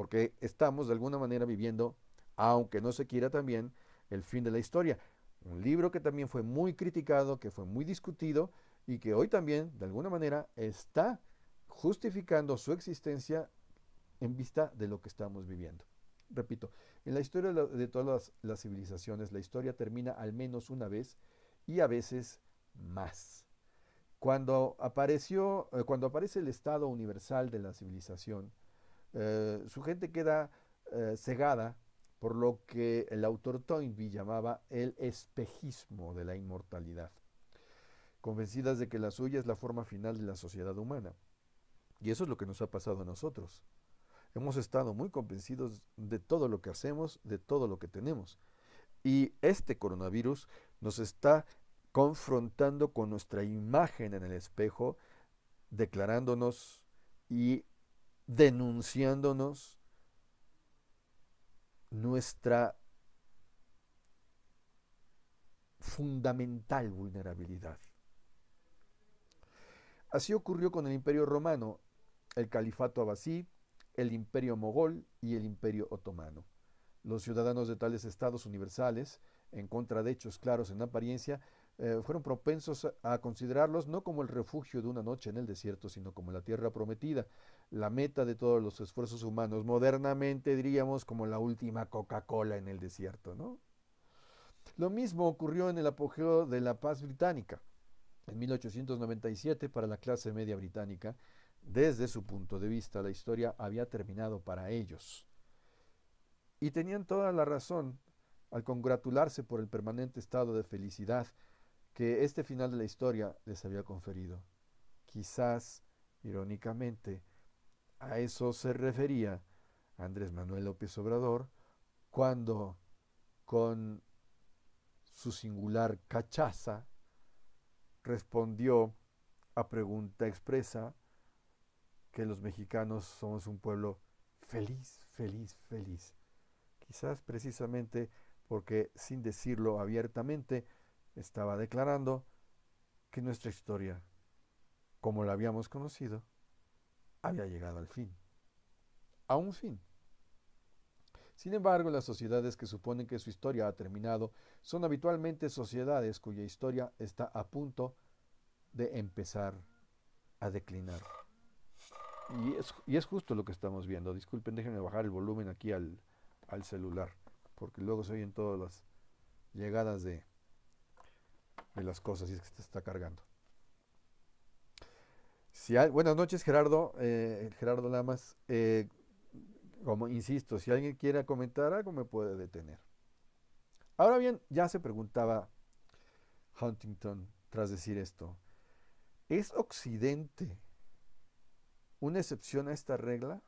porque estamos de alguna manera viviendo, aunque no se quiera también, el fin de la historia. Un libro que también fue muy criticado, que fue muy discutido y que hoy también, de alguna manera, está justificando su existencia en vista de lo que estamos viviendo. Repito, en la historia de todas las, civilizaciones, la historia termina al menos una vez y a veces más. Cuando, apareció, eh, cuando aparece el Estado universal de la civilización, eh, su gente queda eh, cegada por lo que el autor Toynbee llamaba el espejismo de la inmortalidad, convencidas de que la suya es la forma final de la sociedad humana. Y eso es lo que nos ha pasado a nosotros. Hemos estado muy convencidos de todo lo que hacemos, de todo lo que tenemos. Y este coronavirus nos está confrontando con nuestra imagen en el espejo, declarándonos y denunciándonos nuestra fundamental vulnerabilidad. Así ocurrió con el Imperio Romano, el Califato Abasí, el Imperio Mogol y el Imperio Otomano. Los ciudadanos de tales estados universales, en contra de hechos claros en apariencia, eh, fueron propensos a considerarlos no como el refugio de una noche en el desierto, sino como la tierra prometida, la meta de todos los esfuerzos humanos, modernamente diríamos como la última Coca-Cola en el desierto, Lo mismo ocurrió en el apogeo de la paz británica, en 1897 para la clase media británica, desde su punto de vista la historia había terminado para ellos. Y tenían toda la razón al congratularse por el permanente estado de felicidad que este final de la historia les había conferido. Quizás, irónicamente, a eso se refería Andrés Manuel López Obrador cuando, con su singular cachaza, respondió a pregunta expresa que los mexicanos somos un pueblo feliz, feliz, feliz. Quizás precisamente porque, sin decirlo abiertamente, estaba declarando que nuestra historia, como la habíamos conocido, había llegado al fin, a un fin. Sin embargo, las sociedades que suponen que su historia ha terminado son habitualmente sociedades cuya historia está a punto de empezar a declinar. Y es, y es justo lo que estamos viendo. Disculpen, déjenme bajar el volumen aquí al, al celular, porque luego se oyen todas las llegadas de, de las cosas y es que se está cargando. Si hay, buenas noches, Gerardo. Eh, Gerardo Lamas. Eh, como insisto, si alguien quiere comentar algo, me puede detener. Ahora bien, ya se preguntaba Huntington tras decir esto. ¿Es Occidente una excepción a esta regla?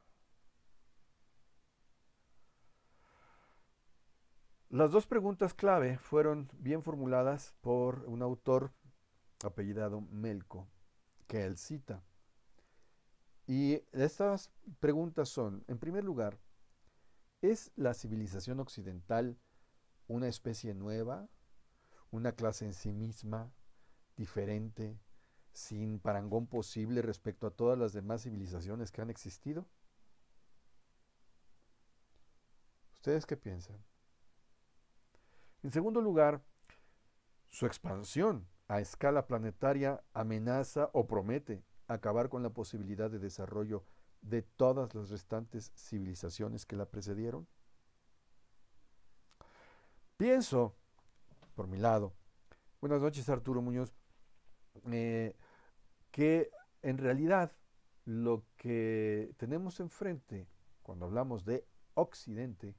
Las dos preguntas clave fueron bien formuladas por un autor apellidado Melco, que él cita. Y estas preguntas son, en primer lugar, ¿es la civilización occidental una especie nueva, una clase en sí misma, diferente, sin parangón posible respecto a todas las demás civilizaciones que han existido? ¿Ustedes qué piensan? En segundo lugar, su expansión a escala planetaria amenaza o promete acabar con la posibilidad de desarrollo de todas las restantes civilizaciones que la precedieron? Pienso, por mi lado, buenas noches Arturo Muñoz, eh, que en realidad lo que tenemos enfrente cuando hablamos de Occidente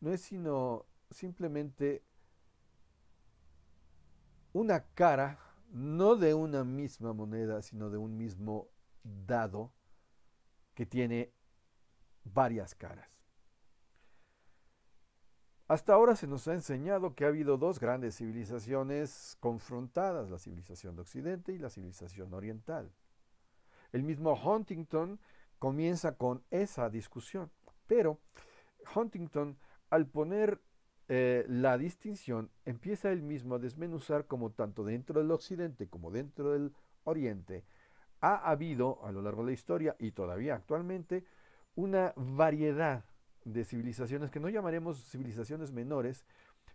no es sino simplemente una cara, no de una misma moneda, sino de un mismo dado que tiene varias caras. Hasta ahora se nos ha enseñado que ha habido dos grandes civilizaciones confrontadas, la civilización de Occidente y la civilización oriental. El mismo Huntington comienza con esa discusión, pero Huntington al poner eh, la distinción empieza él mismo a desmenuzar como tanto dentro del occidente como dentro del oriente ha habido a lo largo de la historia y todavía actualmente una variedad de civilizaciones que no llamaremos civilizaciones menores,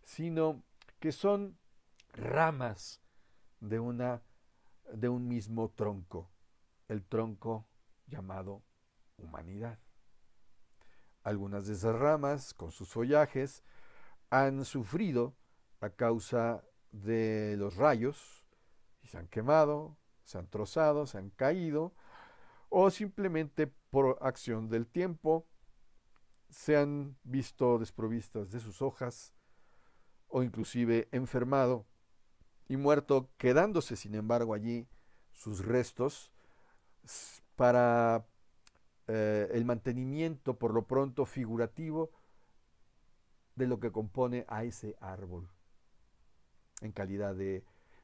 sino que son ramas de, de un mismo tronco, el tronco llamado humanidad. Algunas de esas ramas, con sus follajes, han sufrido a causa de los rayos, y se han quemado, se han trozado, se han caído, o simplemente por acción del tiempo se han visto desprovistas de sus hojas, o inclusive enfermado y muerto, quedándose sin embargo allí sus restos para eh, el mantenimiento por lo pronto figurativo de lo que compone a ese árbol en calidad de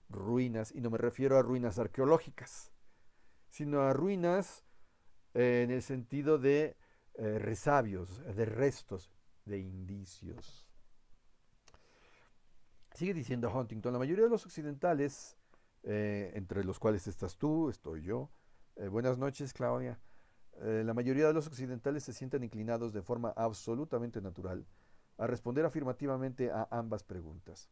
ruinas, y no me refiero a ruinas arqueológicas, sino a ruinas eh, en el sentido de eh, resabios, de restos, de indicios. Sigue diciendo Huntington, la mayoría de los occidentales, eh, entre los cuales estás tú, estoy yo, buenas noches Claudia, la mayoría de los occidentales se sienten inclinados de forma absolutamente natural a responder afirmativamente a ambas preguntas.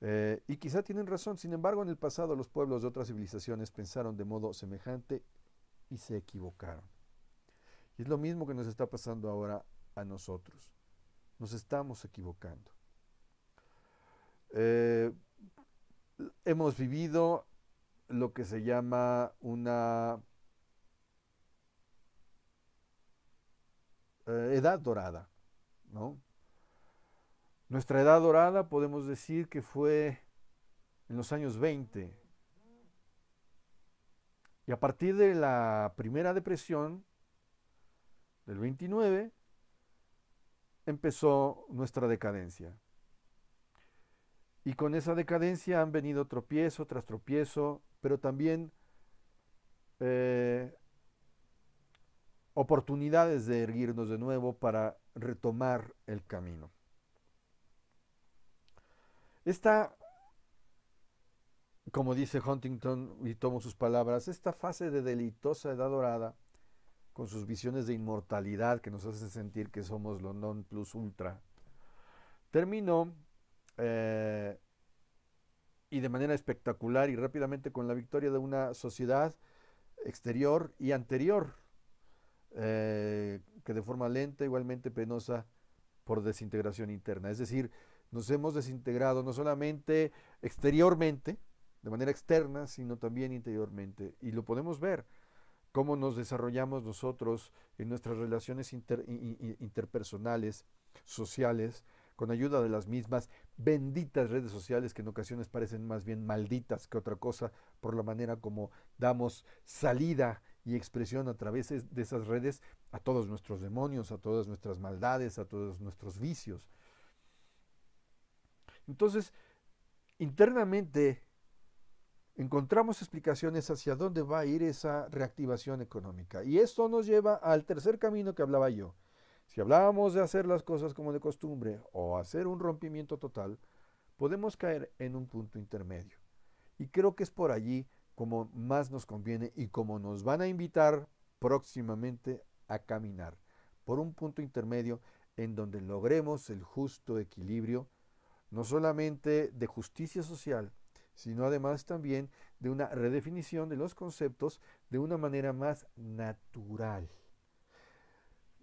Eh, y quizá tienen razón, sin embargo en el pasado los pueblos de otras civilizaciones pensaron de modo semejante y se equivocaron. Y es lo mismo que nos está pasando ahora a nosotros. Nos estamos equivocando. Eh, hemos vivido lo que se llama una eh, edad dorada. Nuestra edad dorada podemos decir que fue en los años 20. Y a partir de la primera depresión, del 29, empezó nuestra decadencia. Y con esa decadencia han venido tropiezo tras tropiezo, pero también eh, oportunidades de erguirnos de nuevo para retomar el camino. Esta, como dice Huntington, y tomo sus palabras, esta fase de delitosa edad dorada, con sus visiones de inmortalidad que nos hace sentir que somos lo non plus ultra, terminó eh, y de manera espectacular y rápidamente con la victoria de una sociedad exterior y anterior eh, que de forma lenta, igualmente penosa, por desintegración interna. Es decir, nos hemos desintegrado no solamente exteriormente, de manera externa, sino también interiormente. Y lo podemos ver, cómo nos desarrollamos nosotros en nuestras relaciones interpersonales, sociales, con ayuda de las mismas benditas redes sociales que en ocasiones parecen más bien malditas que otra cosa por la manera como damos salida y expresión a través de esas redes a todos nuestros demonios, a todas nuestras maldades, a todos nuestros vicios. Entonces, internamente encontramos explicaciones hacia dónde va a ir esa reactivación económica. Y esto nos lleva al tercer camino que hablaba yo. Si hablábamos de hacer las cosas como de costumbre o hacer un rompimiento total, podemos caer en un punto intermedio. Y creo que es por allí como más nos conviene y como nos van a invitar próximamente a caminar por un punto intermedio en donde logremos el justo equilibrio, no solamente de justicia social, sino además también de una redefinición de los conceptos de una manera más natural,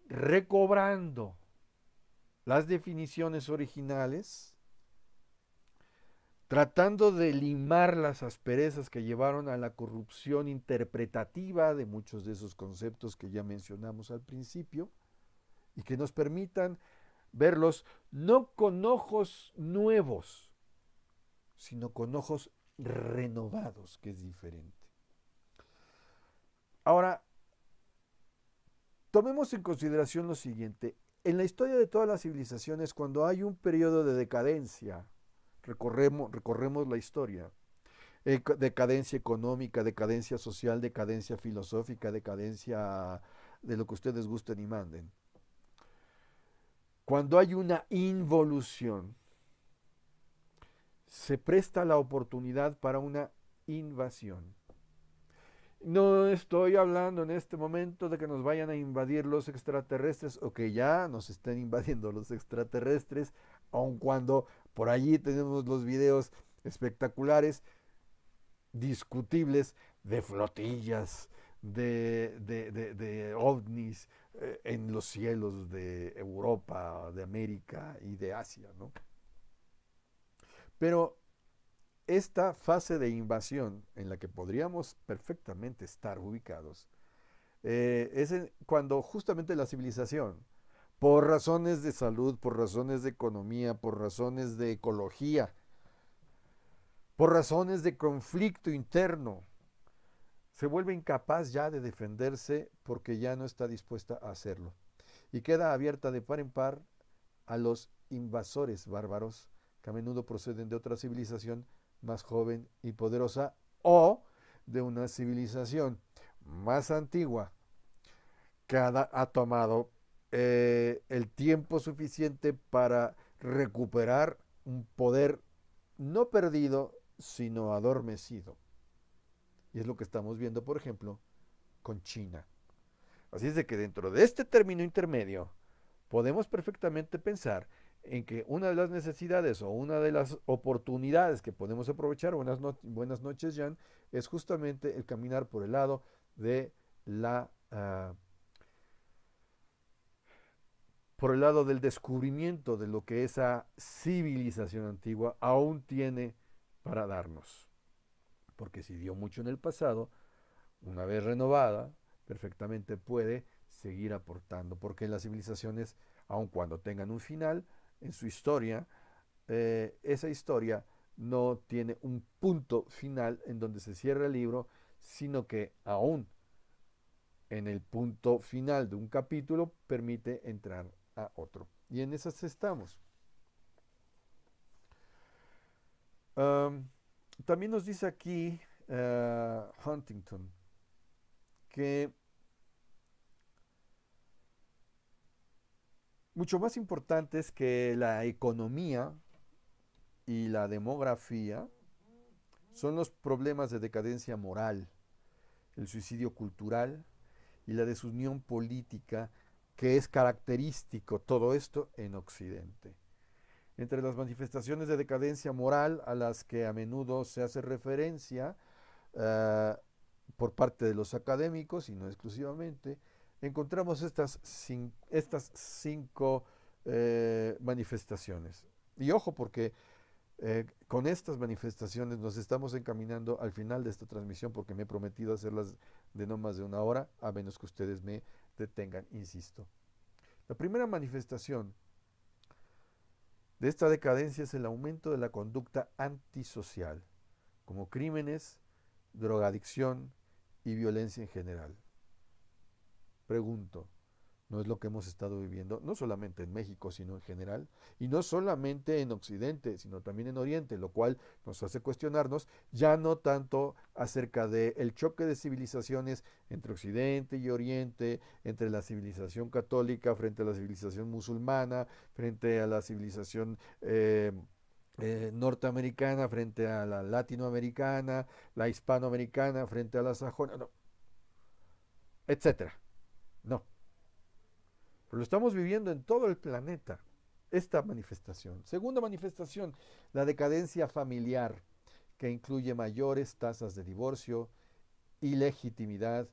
recobrando las definiciones originales tratando de limar las asperezas que llevaron a la corrupción interpretativa de muchos de esos conceptos que ya mencionamos al principio, y que nos permitan verlos no con ojos nuevos, sino con ojos renovados, que es diferente. Ahora, tomemos en consideración lo siguiente. En la historia de todas las civilizaciones, cuando hay un periodo de decadencia, recorremos, recorremos la historia. Eh, decadencia económica, decadencia social, decadencia filosófica, decadencia de lo que ustedes gusten y manden. Cuando hay una involución, se presta la oportunidad para una invasión. No estoy hablando en este momento de que nos vayan a invadir los extraterrestres o que ya nos estén invadiendo los extraterrestres, aun cuando por allí tenemos los videos espectaculares, discutibles, de flotillas, de, ovnis eh, en los cielos de Europa, de América y de Asia. ¿no? Pero esta fase de invasión en la que podríamos perfectamente estar ubicados, eh, es cuando justamente la civilización por razones de salud, por razones de economía, por razones de ecología, por razones de conflicto interno, se vuelve incapaz ya de defenderse porque ya no está dispuesta a hacerlo y queda abierta de par en par a los invasores bárbaros que a menudo proceden de otra civilización más joven y poderosa o de una civilización más antigua que ha, tomado eh, el tiempo suficiente para recuperar un poder no perdido, sino adormecido. Y es lo que estamos viendo, por ejemplo, con China. Así es de que dentro de este término intermedio podemos perfectamente pensar en que una de las necesidades o una de las oportunidades que podemos aprovechar, buenas, buenas noches Jan, es justamente el caminar por el lado de la ah, por el lado del descubrimiento de lo que esa civilización antigua aún tiene para darnos. Porque si dio mucho en el pasado, una vez renovada, perfectamente puede seguir aportando, porque las civilizaciones, aun cuando tengan un final en su historia, eh, esa historia no tiene un punto final en donde se cierra el libro, sino que aún en el punto final de un capítulo permite entrar a otro. Y en esas estamos. también nos dice aquí eh, Huntington que mucho más importante es que la economía y la demografía son los problemas de decadencia moral, el suicidio cultural y la desunión política que es característico todo esto en Occidente. Entre las manifestaciones de decadencia moral a las que a menudo se hace referencia eh, por parte de los académicos, y no exclusivamente, encontramos estas, estas cinco eh, manifestaciones. Y ojo, porque eh, con estas manifestaciones nos estamos encaminando al final de esta transmisión, porque me he prometido hacerlas de no más de una hora, a menos que ustedes me detengan, insisto. La primera manifestación de esta decadencia es el aumento de la conducta antisocial, como crímenes, drogadicción y violencia en general. Pregunto, no es lo que hemos estado viviendo, no solamente en México, sino en general, y no solamente en Occidente, sino también en Oriente, lo cual nos hace cuestionarnos ya no tanto acerca del el choque de civilizaciones entre Occidente y Oriente, entre la civilización católica frente a la civilización musulmana, frente a la civilización... Eh, eh, norteamericana frente a la latinoamericana, la hispanoamericana frente a la sajona, no, etcétera. No, pero lo estamos viviendo en todo el planeta, esta manifestación. Segunda manifestación, la decadencia familiar, que incluye mayores tasas de divorcio, ilegitimidad,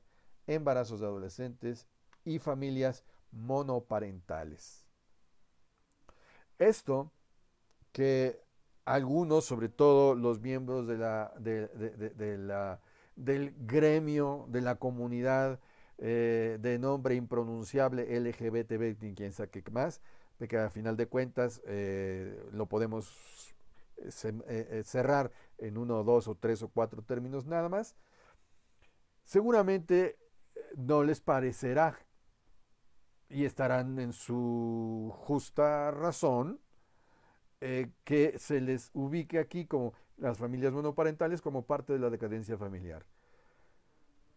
embarazos de adolescentes y familias monoparentales. Esto que algunos, sobre todo los miembros del gremio, de la comunidad eh, de nombre impronunciable LGBT, quién sabe qué más, de que a final de cuentas eh, lo podemos eh, cerrar en uno, dos o tres o cuatro términos nada más, seguramente no les parecerá y estarán en su justa razón que se les ubique aquí como las familias monoparentales como parte de la decadencia familiar.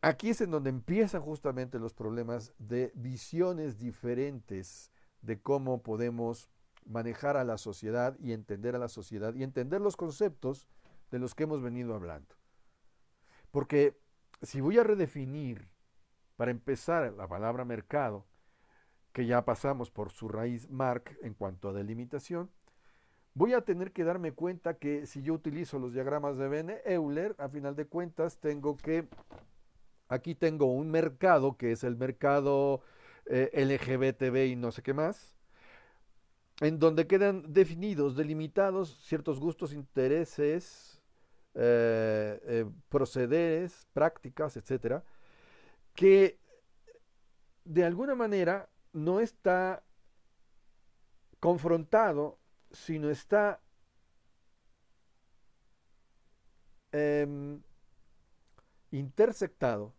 Aquí es en donde empiezan justamente los problemas de visiones diferentes de cómo podemos manejar a la sociedad y entender a la sociedad y entender los conceptos de los que hemos venido hablando. Porque si voy a redefinir, para empezar, la palabra mercado, que ya pasamos por su raíz Mark en cuanto a delimitación, voy a tener que darme cuenta que si yo utilizo los diagramas de Bene Euler, a final de cuentas tengo que Aquí tengo un mercado que es el mercado eh, LGBTB y no sé qué más, en donde quedan definidos, delimitados ciertos gustos, intereses, eh, eh, procederes, prácticas, etcétera, que de alguna manera no está confrontado, sino está em, intersectado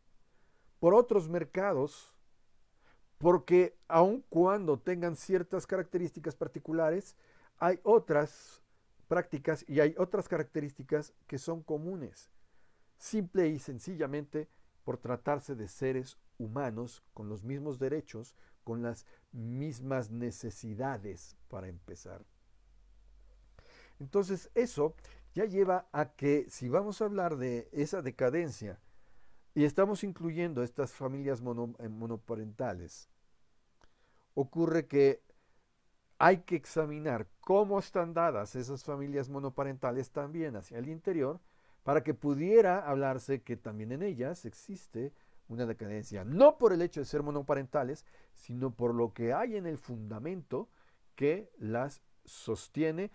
por otros mercados, porque aun cuando tengan ciertas características particulares, hay otras prácticas y hay otras características que son comunes, simple y sencillamente por tratarse de seres humanos con los mismos derechos, con las mismas necesidades, para empezar. Entonces eso ya lleva a que si vamos a hablar de esa decadencia y estamos incluyendo estas familias eh, monoparentales, ocurre que hay que examinar cómo están dadas esas familias monoparentales también hacia el interior para que pudiera hablarse que también en ellas existe una decadencia, no por el hecho de ser monoparentales, sino por lo que hay en el fundamento que las sostiene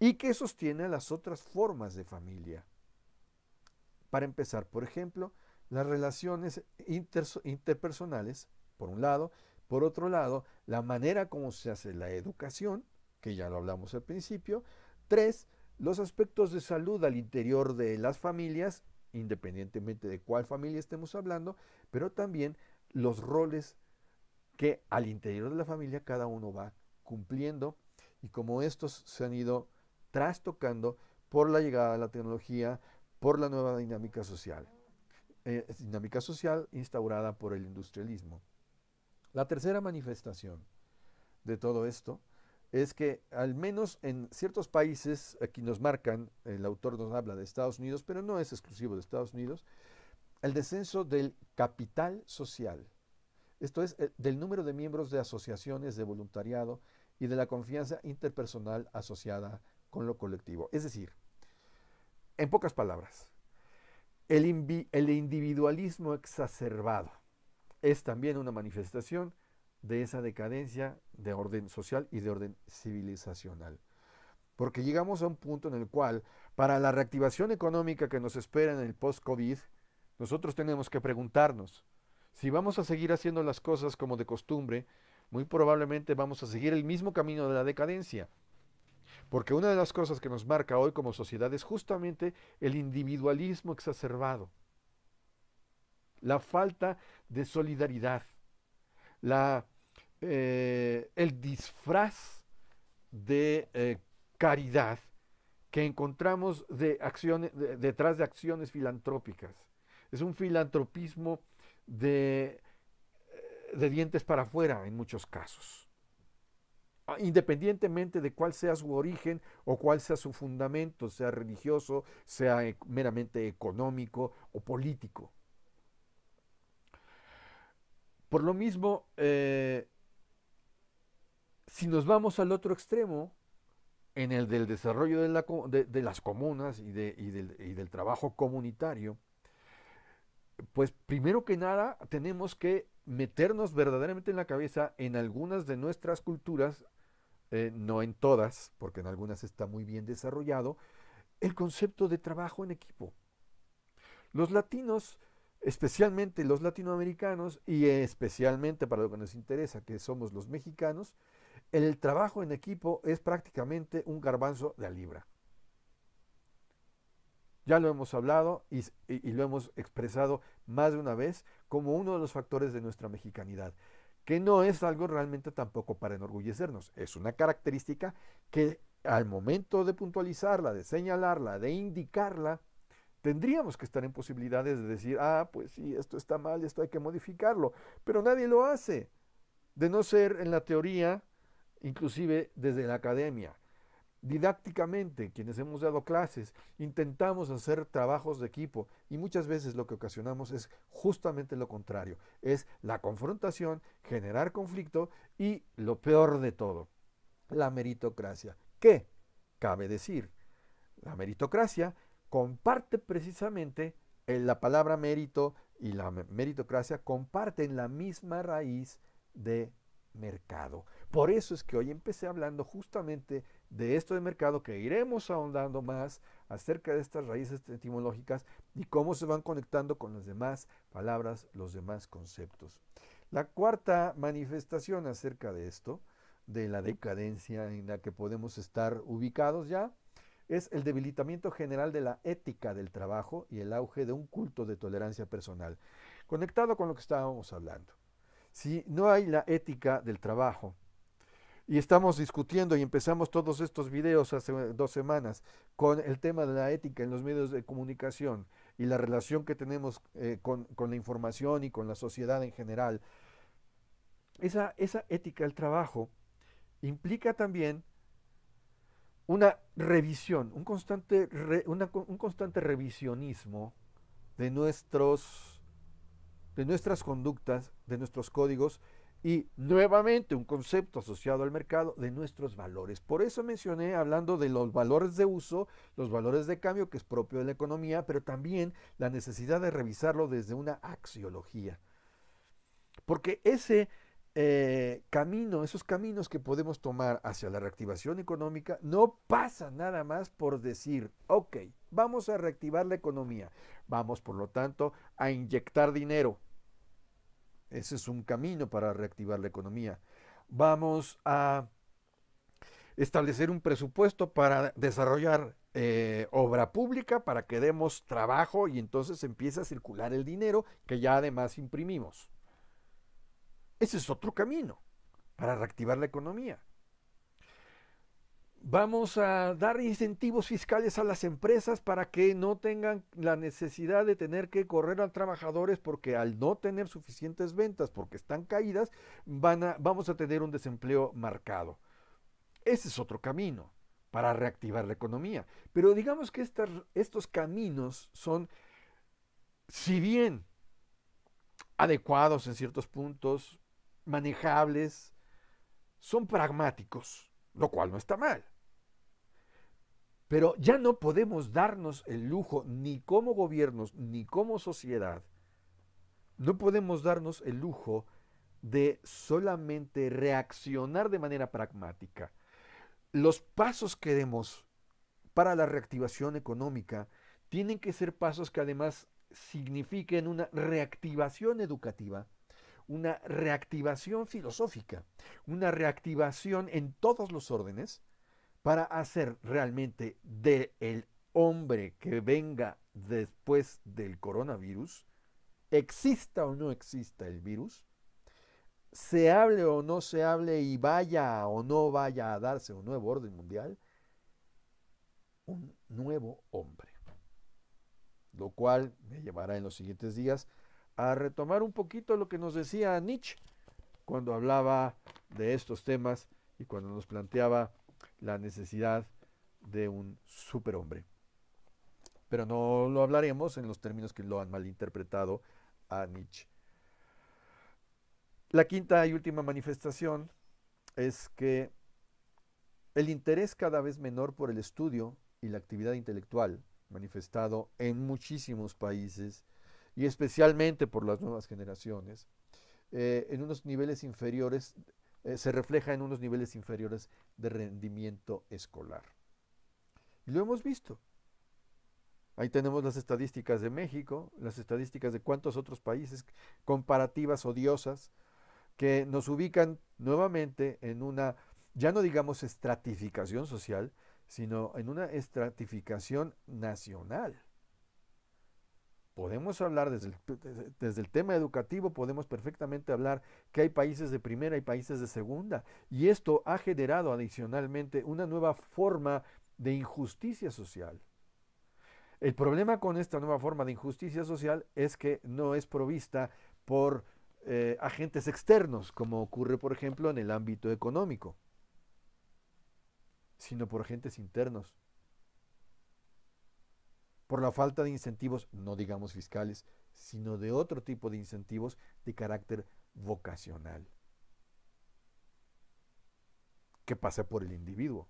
y que sostiene a las otras formas de familia. Para empezar, por ejemplo, las relaciones interpersonales, por un lado, por otro lado, la manera como se hace la educación, que ya lo hablamos al principio. Tres, los aspectos de salud al interior de las familias, independientemente de cuál familia estemos hablando, pero también los roles que al interior de la familia cada uno va cumpliendo y como estos se han ido trastocando por la llegada de la tecnología, por la nueva dinámica social, eh, dinámica social instaurada por el industrialismo. La tercera manifestación de todo esto es que al menos en ciertos países, aquí nos marcan, el autor nos habla de Estados Unidos, pero no es exclusivo de Estados Unidos, el descenso del capital social, esto es, del número de miembros de asociaciones de voluntariado y de la confianza interpersonal asociada con lo colectivo. Es decir, en pocas palabras, el, individualismo exacerbado es también una manifestación de esa decadencia de orden social y de orden civilizacional. Porque llegamos a un punto en el cual, para la reactivación económica que nos espera en el post-COVID, nosotros tenemos que preguntarnos, si vamos a seguir haciendo las cosas como de costumbre, muy probablemente vamos a seguir el mismo camino de la decadencia. Porque una de las cosas que nos marca hoy como sociedad es justamente el individualismo exacerbado, la falta de solidaridad, eh, el disfraz de eh, caridad que encontramos de detrás de acciones filantrópicas. Es un filantropismo de, eh, de dientes para afuera en muchos casos. Ah, independientemente de cuál sea su origen o cuál sea su fundamento, sea religioso, sea e, meramente económico o político. Por lo mismo, eh, si nos vamos al otro extremo, en el del desarrollo de, las comunas y, del, y del trabajo comunitario, pues primero que nada tenemos que meternos verdaderamente en la cabeza en algunas de nuestras culturas eh, no en todas, porque en algunas está muy bien desarrollado, el concepto de trabajo en equipo. Los latinos, especialmente los latinoamericanos y especialmente para lo que nos interesa, que somos los mexicanos, el trabajo en equipo es prácticamente un garbanzo de libra. Ya lo hemos hablado y, lo hemos expresado más de una vez como uno de los factores de nuestra mexicanidad que no es algo realmente tampoco para enorgullecernos, es una característica que al momento de puntualizarla, de señalarla, de indicarla, tendríamos que estar en posibilidades de decir, ah, pues sí, esto está mal, esto hay que modificarlo, pero nadie lo hace, de no ser en la teoría, inclusive desde la academia. Didácticamente, quienes hemos dado clases, intentamos hacer trabajos de equipo y muchas veces lo que ocasionamos es justamente lo contrario, es la confrontación, generar conflicto y lo peor de todo, la meritocracia. ¿Qué? Cabe decir, la meritocracia comparte precisamente eh, la palabra mérito y la meritocracia comparten la misma raíz de mercado. Por eso es que hoy empecé hablando justamente de esto de mercado que iremos ahondando más acerca de estas raíces etimológicas y cómo se van conectando con las demás palabras, los demás conceptos. La cuarta manifestación acerca de esto, de la decadencia en la que podemos estar ubicados ya, es el debilitamiento general de la ética del trabajo y el auge de un culto de tolerancia personal, conectado con lo que estábamos hablando. Si no hay la ética del trabajo, y estamos discutiendo y empezamos todos estos videos hace dos semanas con el tema de la ética en los medios de comunicación y la relación que tenemos eh, con, la información y con la sociedad en general. Esa, esa ética del trabajo implica también una revisión, un constante, un constante revisionismo de, nuestros, de nuestras conductas, de nuestros códigos y nuevamente un concepto asociado al mercado de nuestros valores. Por eso mencioné, hablando de los valores de uso, los valores de cambio, que es propio de la economía, pero también la necesidad de revisarlo desde una axiología. Porque ese eh, camino, esos caminos que podemos tomar hacia la reactivación económica, no pasa nada más por decir, ok, vamos a reactivar la economía, vamos por lo tanto a inyectar dinero, ese es un camino para reactivar la economía. Vamos a establecer un presupuesto para desarrollar eh, obra pública, para que demos trabajo y entonces empiece a circular el dinero que ya además imprimimos. Ese es otro camino para reactivar la economía. Vamos a dar incentivos fiscales a las empresas para que no tengan la necesidad de tener que correr a trabajadores porque al no tener suficientes ventas, porque están caídas, vamos a tener un desempleo marcado. Ese es otro camino para reactivar la economía. Pero digamos que estos caminos son, si bien adecuados en ciertos puntos, manejables, son pragmáticos lo cual no está mal. Pero ya no podemos darnos el lujo, ni como gobiernos, ni como sociedad, no podemos darnos el lujo de solamente reaccionar de manera pragmática. Los pasos que demos para la reactivación económica tienen que ser pasos que además signifiquen una reactivación educativa una reactivación filosófica, una reactivación en todos los órdenes para hacer realmente de el hombre que venga después del coronavirus, exista o no exista el virus, se hable o no se hable y vaya o no vaya a darse un nuevo orden mundial, un nuevo hombre. Lo cual me llevará en los siguientes días a retomar un poquito lo que nos decía Nietzsche cuando hablaba de estos temas y cuando nos planteaba la necesidad de un superhombre. Pero no lo hablaremos en los términos que lo han malinterpretado a Nietzsche. La quinta y última manifestación es que el interés cada vez menor por el estudio y la actividad intelectual, manifestado en muchísimos países, y especialmente por las nuevas generaciones, eh, en unos niveles inferiores, eh, se refleja en unos niveles inferiores de rendimiento escolar. Y lo hemos visto. Ahí tenemos las estadísticas de México, las estadísticas de cuántos otros países, comparativas odiosas, que nos ubican nuevamente en una, ya no digamos estratificación social, sino en una estratificación nacional. Podemos hablar desde el, tema educativo, podemos perfectamente hablar que hay países de primera y países de segunda. Y esto ha generado adicionalmente una nueva forma de injusticia social. El problema con esta nueva forma de injusticia social es que no es provista por eh, agentes externos, como ocurre, por ejemplo, en el ámbito económico, sino por agentes internos por la falta de incentivos, no digamos fiscales, sino de otro tipo de incentivos de carácter vocacional que pasa por el individuo.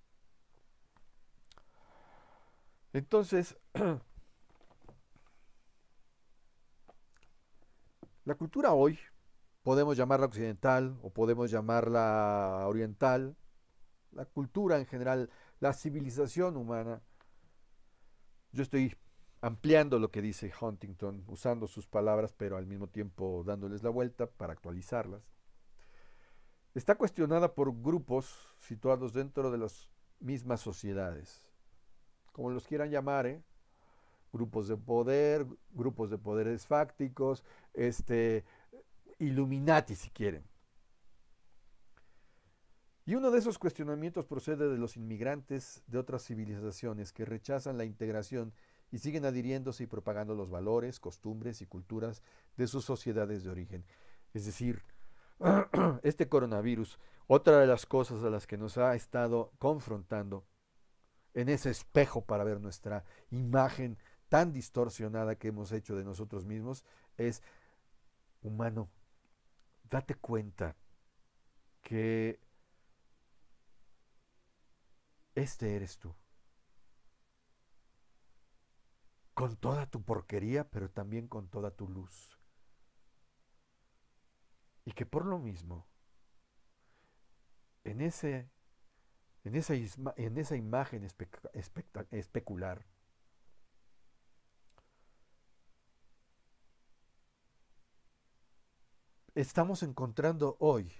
Entonces, la cultura hoy, podemos llamarla occidental o podemos llamarla oriental, la cultura en general, la civilización humana, yo estoy ampliando lo que dice Huntington, usando sus palabras, pero al mismo tiempo dándoles la vuelta para actualizarlas. Está cuestionada por grupos situados dentro de las mismas sociedades, como los quieran llamar, ¿eh? grupos de poder, grupos de poderes fácticos, este, Illuminati si quieren. Y uno de esos cuestionamientos procede de los inmigrantes de otras civilizaciones que rechazan la integración y siguen adhiriéndose y propagando los valores, costumbres y culturas de sus sociedades de origen. Es decir, este coronavirus, otra de las cosas a las que nos ha estado confrontando en ese espejo para ver nuestra imagen tan distorsionada que hemos hecho de nosotros mismos, es, humano, date cuenta que este eres tú. con toda tu porquería, pero también con toda tu luz. Y que por lo mismo, en, ese, en, esa, en esa imagen especular, estamos encontrando hoy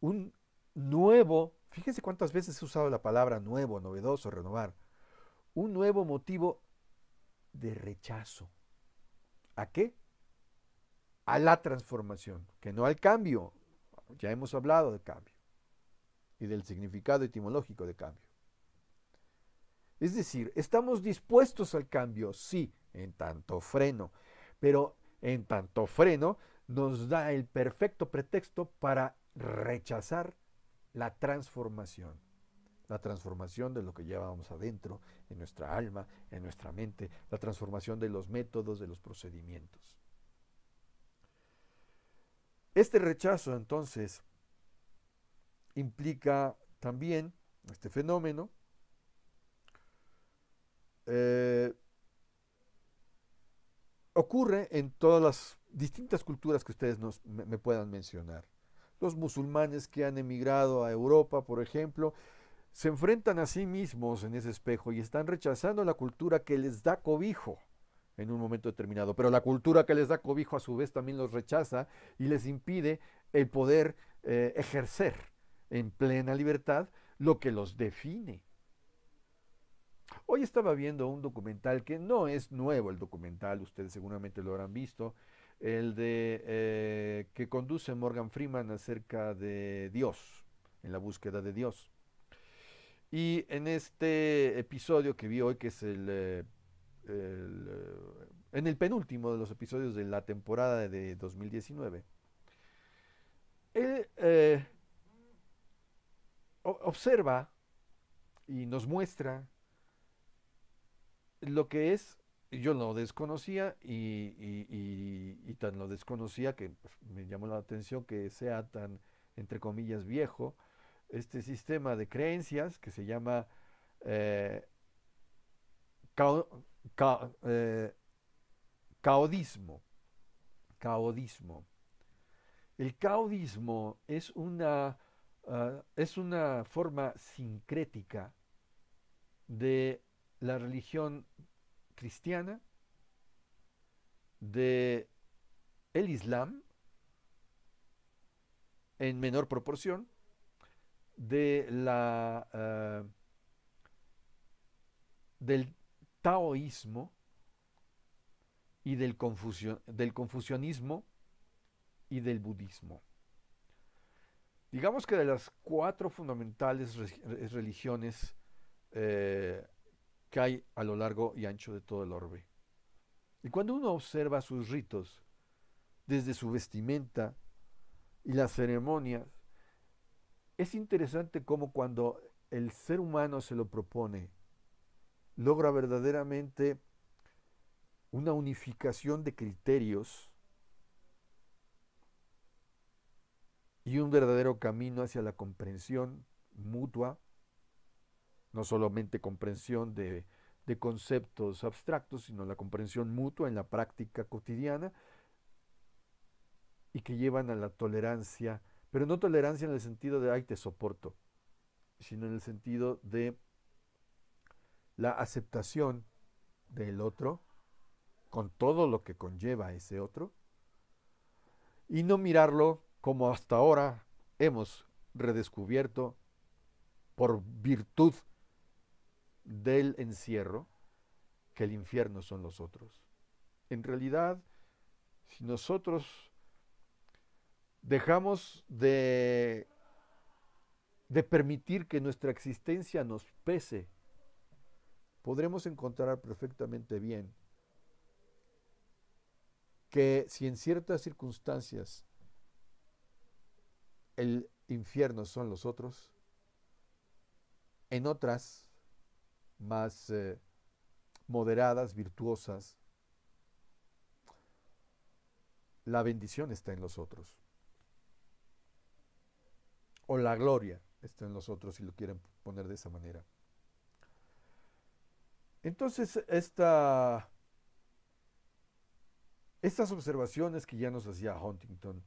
un nuevo, fíjense cuántas veces he usado la palabra nuevo, novedoso, renovar, un nuevo motivo de rechazo. ¿A qué? A la transformación, que no al cambio. Ya hemos hablado de cambio y del significado etimológico de cambio. Es decir, estamos dispuestos al cambio, sí, en tanto freno, pero en tanto freno nos da el perfecto pretexto para rechazar la transformación la transformación de lo que llevábamos adentro, en nuestra alma, en nuestra mente, la transformación de los métodos, de los procedimientos. Este rechazo entonces implica también este fenómeno eh, ocurre en todas las distintas culturas que ustedes me, me puedan mencionar. Los musulmanes que han emigrado a Europa, por ejemplo, se enfrentan a sí mismos en ese espejo y están rechazando la cultura que les da cobijo en un momento determinado. Pero la cultura que les da cobijo a su vez también los rechaza y les impide el poder eh, ejercer en plena libertad lo que los define. Hoy estaba viendo un documental que no es nuevo el documental, ustedes seguramente lo habrán visto, el de eh, que conduce Morgan Freeman acerca de Dios, en la búsqueda de Dios. Y en este episodio que vi hoy, que es el, eh, eh, en el penúltimo de los episodios de la temporada de 2019, él eh, observa y nos muestra lo que es, yo lo desconocía y tan lo desconocía que pues, me llamó la atención que sea tan, entre comillas, viejo, este sistema de creencias que se llama eh, caudismo. Eh, el caudismo es una, ah, es una forma sincrética de la religión cristiana, de el Islam, en menor proporción, la, eh, del taoísmo y del, confucio del confucianismo y del budismo. Digamos que de las cuatro fundamentales eh, religiones eh, que hay a lo largo y ancho de todo el orbe. Y cuando uno observa sus ritos, desde su vestimenta y las ceremonias, es interesante cómo cuando el ser humano se lo propone, logra verdaderamente una unificación de criterios y un verdadero camino hacia la comprensión mutua, no solamente comprensión de, conceptos abstractos, sino la comprensión mutua en la práctica cotidiana y que llevan a la tolerancia pero no tolerancia en el sentido de, ay, te soporto, sino en el sentido de la aceptación del otro, con todo lo que conlleva ese otro, y no mirarlo como hasta ahora hemos redescubierto por virtud del encierro, que el infierno son los otros. En realidad, si nosotros Dejamos de, de permitir que nuestra existencia nos pese. Podremos encontrar perfectamente bien que si en ciertas circunstancias el infierno son los otros, en otras más eh, moderadas, virtuosas, la bendición está en los otros o la gloria está en los otros, si lo quieren poner de esa manera. Entonces, estas observaciones que ya nos hacía Huntington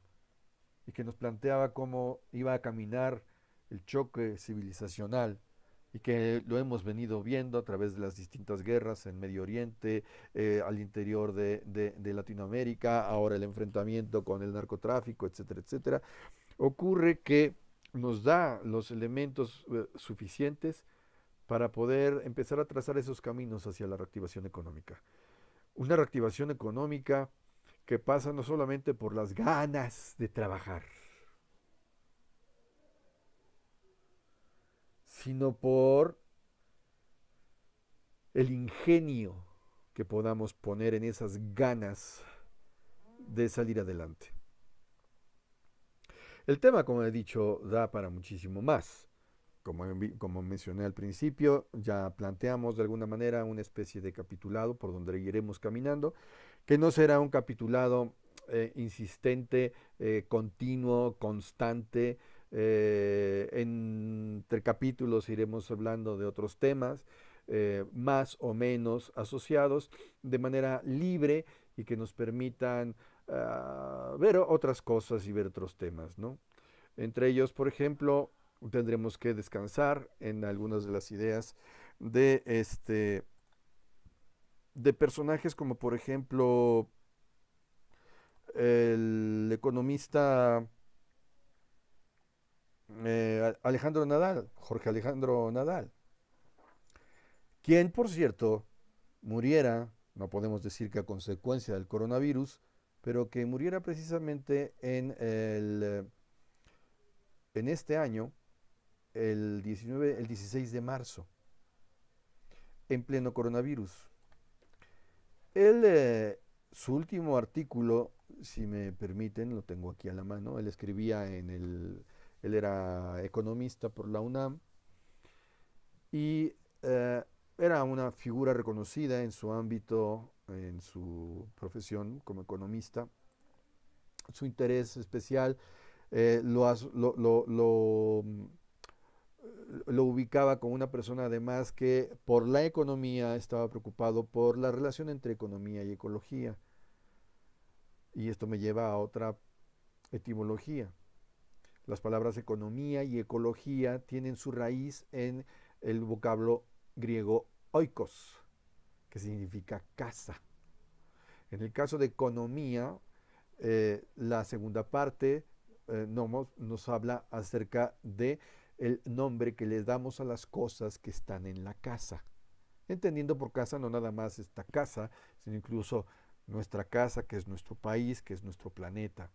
y que nos planteaba cómo iba a caminar el choque civilizacional y que lo hemos venido viendo a través de las distintas guerras en Medio Oriente, eh, al interior de, de, Latinoamérica, ahora el enfrentamiento con el narcotráfico, etcétera, etcétera, ocurre que nos da los elementos eh, suficientes para poder empezar a trazar esos caminos hacia la reactivación económica. Una reactivación económica que pasa no solamente por las ganas de trabajar, sino por el ingenio que podamos poner en esas ganas de salir adelante. El tema, como he dicho, da para muchísimo más. Como, como, mencioné al principio, ya planteamos de alguna manera una especie de capitulado por donde iremos caminando, que no será un capitulado eh, insistente, eh, continuo, constante. Eh, entre capítulos iremos hablando de otros temas, más o menos asociados, de manera libre y que nos permitan Ah, ver otras cosas y ver otros temas, ¿no? Entre ellos, por ejemplo, tendremos que descansar en algunas de las ideas de este de personajes como por ejemplo el economista eh, Alejandro Nadal, Jorge Alejandro Nadal, quien por cierto muriera, no podemos decir que a consecuencia del coronavirus, pero que muriera precisamente en, el, en este año, el, 19, 16 de marzo, en pleno coronavirus. Eh, su último artículo, si me permiten, lo tengo aquí a la mano, él escribía en el, él era economista por la UNAM y eh, era una figura reconocida en su ámbito en su profesión como economista, su interés especial eh, lo, mm, lo ubicaba como una persona además que por la economía estaba preocupado por la relación entre economía y ecología. Y esto me lleva a otra etimología. Las palabras economía y ecología tienen su raíz en el vocablo griego oikos, que significa casa. En el caso de economía, eh, la segunda parte eh, nos habla acerca de el nombre que le damos a las cosas que están en la casa. Entendiendo por casa no nada más esta casa, sino incluso nuestra casa, que es nuestro país, que es nuestro planeta.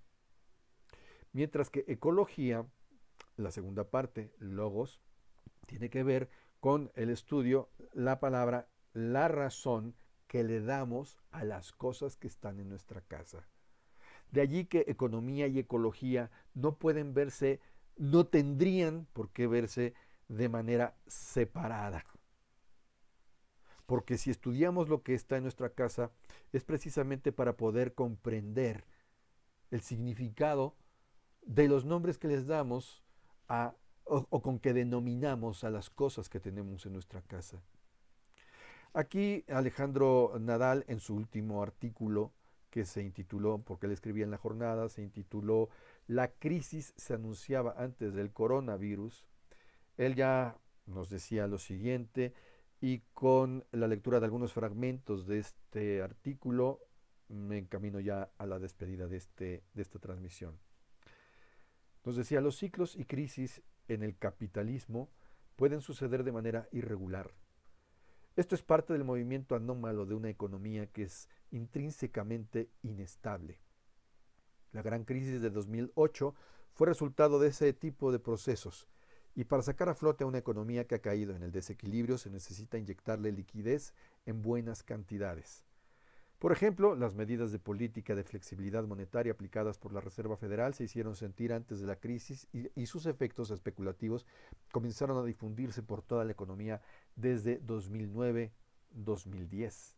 Mientras que ecología, la segunda parte, logos, tiene que ver con el estudio, la palabra la razón que le damos a las cosas que están en nuestra casa. De allí que economía y ecología no pueden verse, no tendrían por qué verse de manera separada. Porque si estudiamos lo que está en nuestra casa, es precisamente para poder comprender el significado de los nombres que les damos o, o con que denominamos a las cosas que tenemos en nuestra casa. Aquí Alejandro Nadal en su último artículo que se intituló, porque él escribía en la jornada, se intituló La crisis se anunciaba antes del coronavirus. Él ya nos decía lo siguiente y con la lectura de algunos fragmentos de este artículo me encamino ya a la despedida de, este, de esta transmisión. Nos decía, los ciclos y crisis en el capitalismo pueden suceder de manera irregular esto es parte del movimiento anómalo de una economía que es intrínsecamente inestable. La gran crisis de 2008 fue resultado de ese tipo de procesos, y para sacar a flote a una economía que ha caído en el desequilibrio se necesita inyectarle liquidez en buenas cantidades. Por ejemplo, las medidas de política de flexibilidad monetaria aplicadas por la Reserva Federal se hicieron sentir antes de la crisis y, sus efectos especulativos comenzaron a difundirse por toda la economía desde 2009-2010.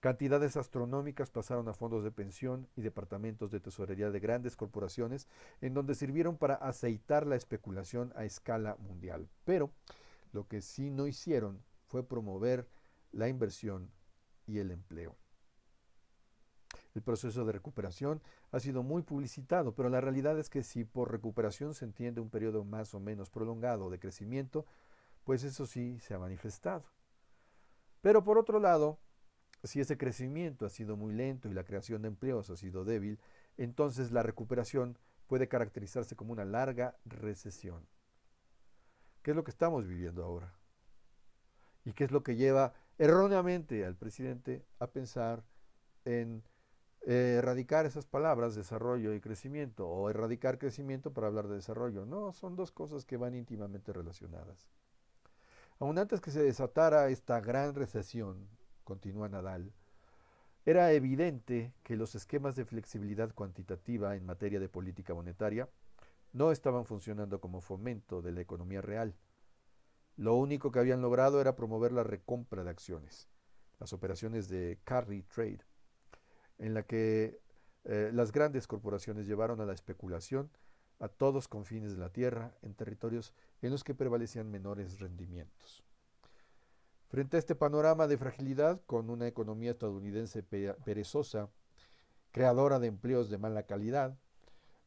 Cantidades astronómicas pasaron a fondos de pensión y departamentos de tesorería de grandes corporaciones en donde sirvieron para aceitar la especulación a escala mundial. Pero lo que sí no hicieron fue promover la inversión y el empleo. El proceso de recuperación ha sido muy publicitado, pero la realidad es que si por recuperación se entiende un periodo más o menos prolongado de crecimiento, pues eso sí se ha manifestado. Pero por otro lado, si ese crecimiento ha sido muy lento y la creación de empleos ha sido débil, entonces la recuperación puede caracterizarse como una larga recesión. ¿Qué es lo que estamos viviendo ahora? ¿Y qué es lo que lleva erróneamente al presidente a pensar en eh, erradicar esas palabras, desarrollo y crecimiento, o erradicar crecimiento para hablar de desarrollo. No, son dos cosas que van íntimamente relacionadas. Aún antes que se desatara esta gran recesión, continúa Nadal, era evidente que los esquemas de flexibilidad cuantitativa en materia de política monetaria no estaban funcionando como fomento de la economía real. Lo único que habían logrado era promover la recompra de acciones, las operaciones de carry trade, en la que eh, las grandes corporaciones llevaron a la especulación a todos confines de la tierra en territorios en los que prevalecían menores rendimientos. Frente a este panorama de fragilidad, con una economía estadounidense perezosa, creadora de empleos de mala calidad,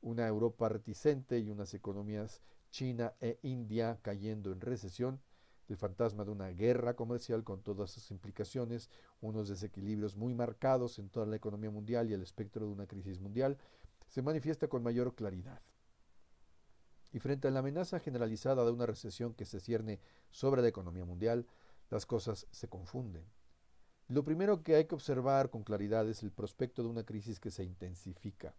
una Europa reticente y unas economías China e India cayendo en recesión, el fantasma de una guerra comercial con todas sus implicaciones, unos desequilibrios muy marcados en toda la economía mundial y el espectro de una crisis mundial, se manifiesta con mayor claridad. Y frente a la amenaza generalizada de una recesión que se cierne sobre la economía mundial, las cosas se confunden. Lo primero que hay que observar con claridad es el prospecto de una crisis que se intensifica.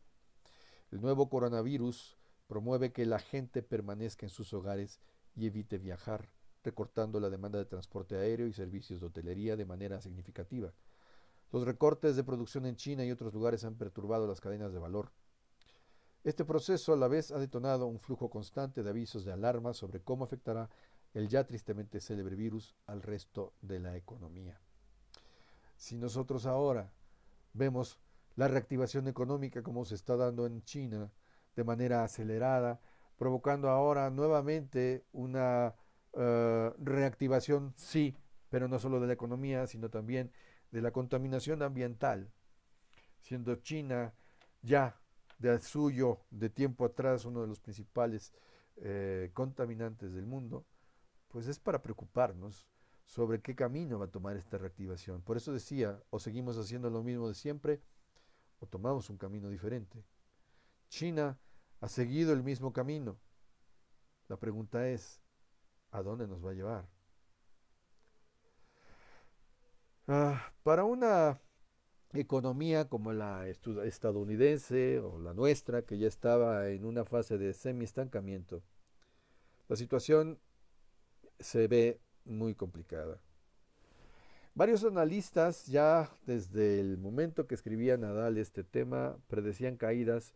El nuevo coronavirus promueve que la gente permanezca en sus hogares y evite viajar recortando la demanda de transporte aéreo y servicios de hotelería de manera significativa. Los recortes de producción en China y otros lugares han perturbado las cadenas de valor. Este proceso a la vez ha detonado un flujo constante de avisos de alarma sobre cómo afectará el ya tristemente célebre virus al resto de la economía. Si nosotros ahora vemos la reactivación económica como se está dando en China de manera acelerada, provocando ahora nuevamente una eh, reactivación, sí, pero no solo de la economía, sino también de la contaminación ambiental, siendo China ya de suyo, de tiempo atrás, uno de los principales eh, contaminantes del mundo, pues es para preocuparnos sobre qué camino va a tomar esta reactivación. Por eso decía, o seguimos haciendo lo mismo de siempre, o tomamos un camino diferente. China ha seguido el mismo camino. La pregunta es, a dónde nos va a llevar. Ah, para una economía como la estadounidense o la nuestra, que ya estaba en una fase de semi-estancamiento, la situación se ve muy complicada. Varios analistas ya desde el momento que escribía Nadal este tema predecían caídas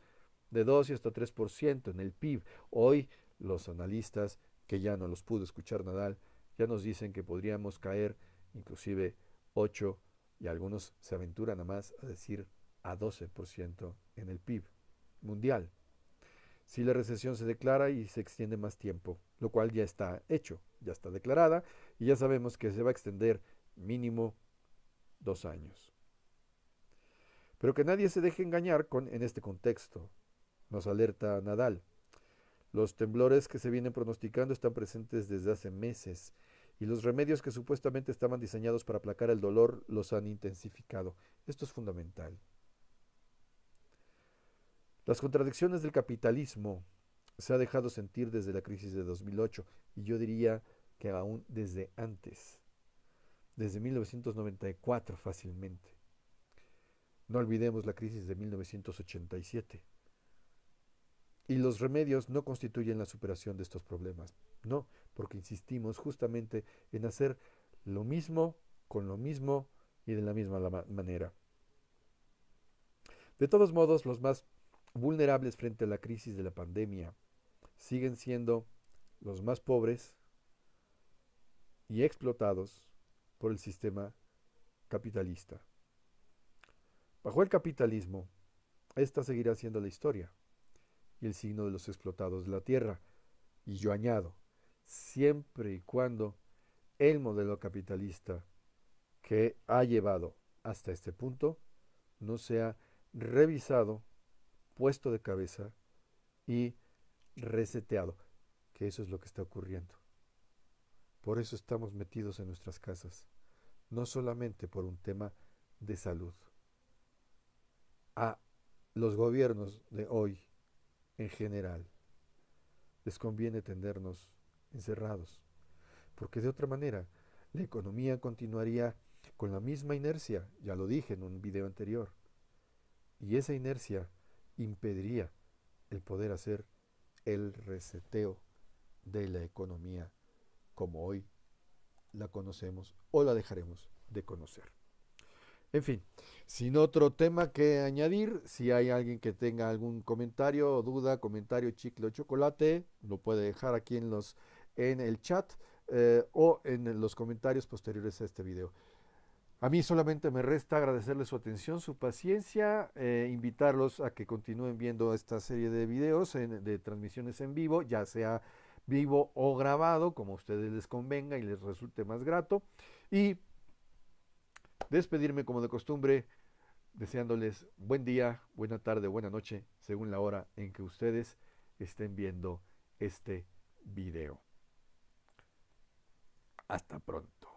de 2 y hasta 3% en el PIB. Hoy los analistas que ya no los pudo escuchar Nadal, ya nos dicen que podríamos caer inclusive 8 y algunos se aventuran a más a decir a 12% en el PIB mundial. Si la recesión se declara y se extiende más tiempo, lo cual ya está hecho, ya está declarada y ya sabemos que se va a extender mínimo dos años. Pero que nadie se deje engañar con en este contexto, nos alerta Nadal. Los temblores que se vienen pronosticando están presentes desde hace meses y los remedios que supuestamente estaban diseñados para aplacar el dolor los han intensificado. Esto es fundamental. Las contradicciones del capitalismo se ha dejado sentir desde la crisis de 2008 y yo diría que aún desde antes, desde 1994 fácilmente. No olvidemos la crisis de 1987. Y los remedios no constituyen la superación de estos problemas. No, porque insistimos justamente en hacer lo mismo con lo mismo y de la misma manera. De todos modos, los más vulnerables frente a la crisis de la pandemia siguen siendo los más pobres y explotados por el sistema capitalista. Bajo el capitalismo, esta seguirá siendo la historia y el signo de los explotados de la tierra. Y yo añado, siempre y cuando el modelo capitalista que ha llevado hasta este punto no sea revisado, puesto de cabeza y reseteado, que eso es lo que está ocurriendo. Por eso estamos metidos en nuestras casas, no solamente por un tema de salud. A los gobiernos de hoy en general. Les conviene tendernos encerrados, porque de otra manera la economía continuaría con la misma inercia, ya lo dije en un video anterior, y esa inercia impediría el poder hacer el reseteo de la economía como hoy la conocemos o la dejaremos de conocer. En fin, sin otro tema que añadir, si hay alguien que tenga algún comentario, o duda, comentario, chicle o chocolate, lo puede dejar aquí en, los, en el chat eh, o en los comentarios posteriores a este video. A mí solamente me resta agradecerles su atención, su paciencia, eh, invitarlos a que continúen viendo esta serie de videos de transmisiones en vivo, ya sea vivo o grabado, como a ustedes les convenga y les resulte más grato. Y despedirme como de costumbre, deseándoles buen día, buena tarde, buena noche, según la hora en que ustedes estén viendo este video. Hasta pronto.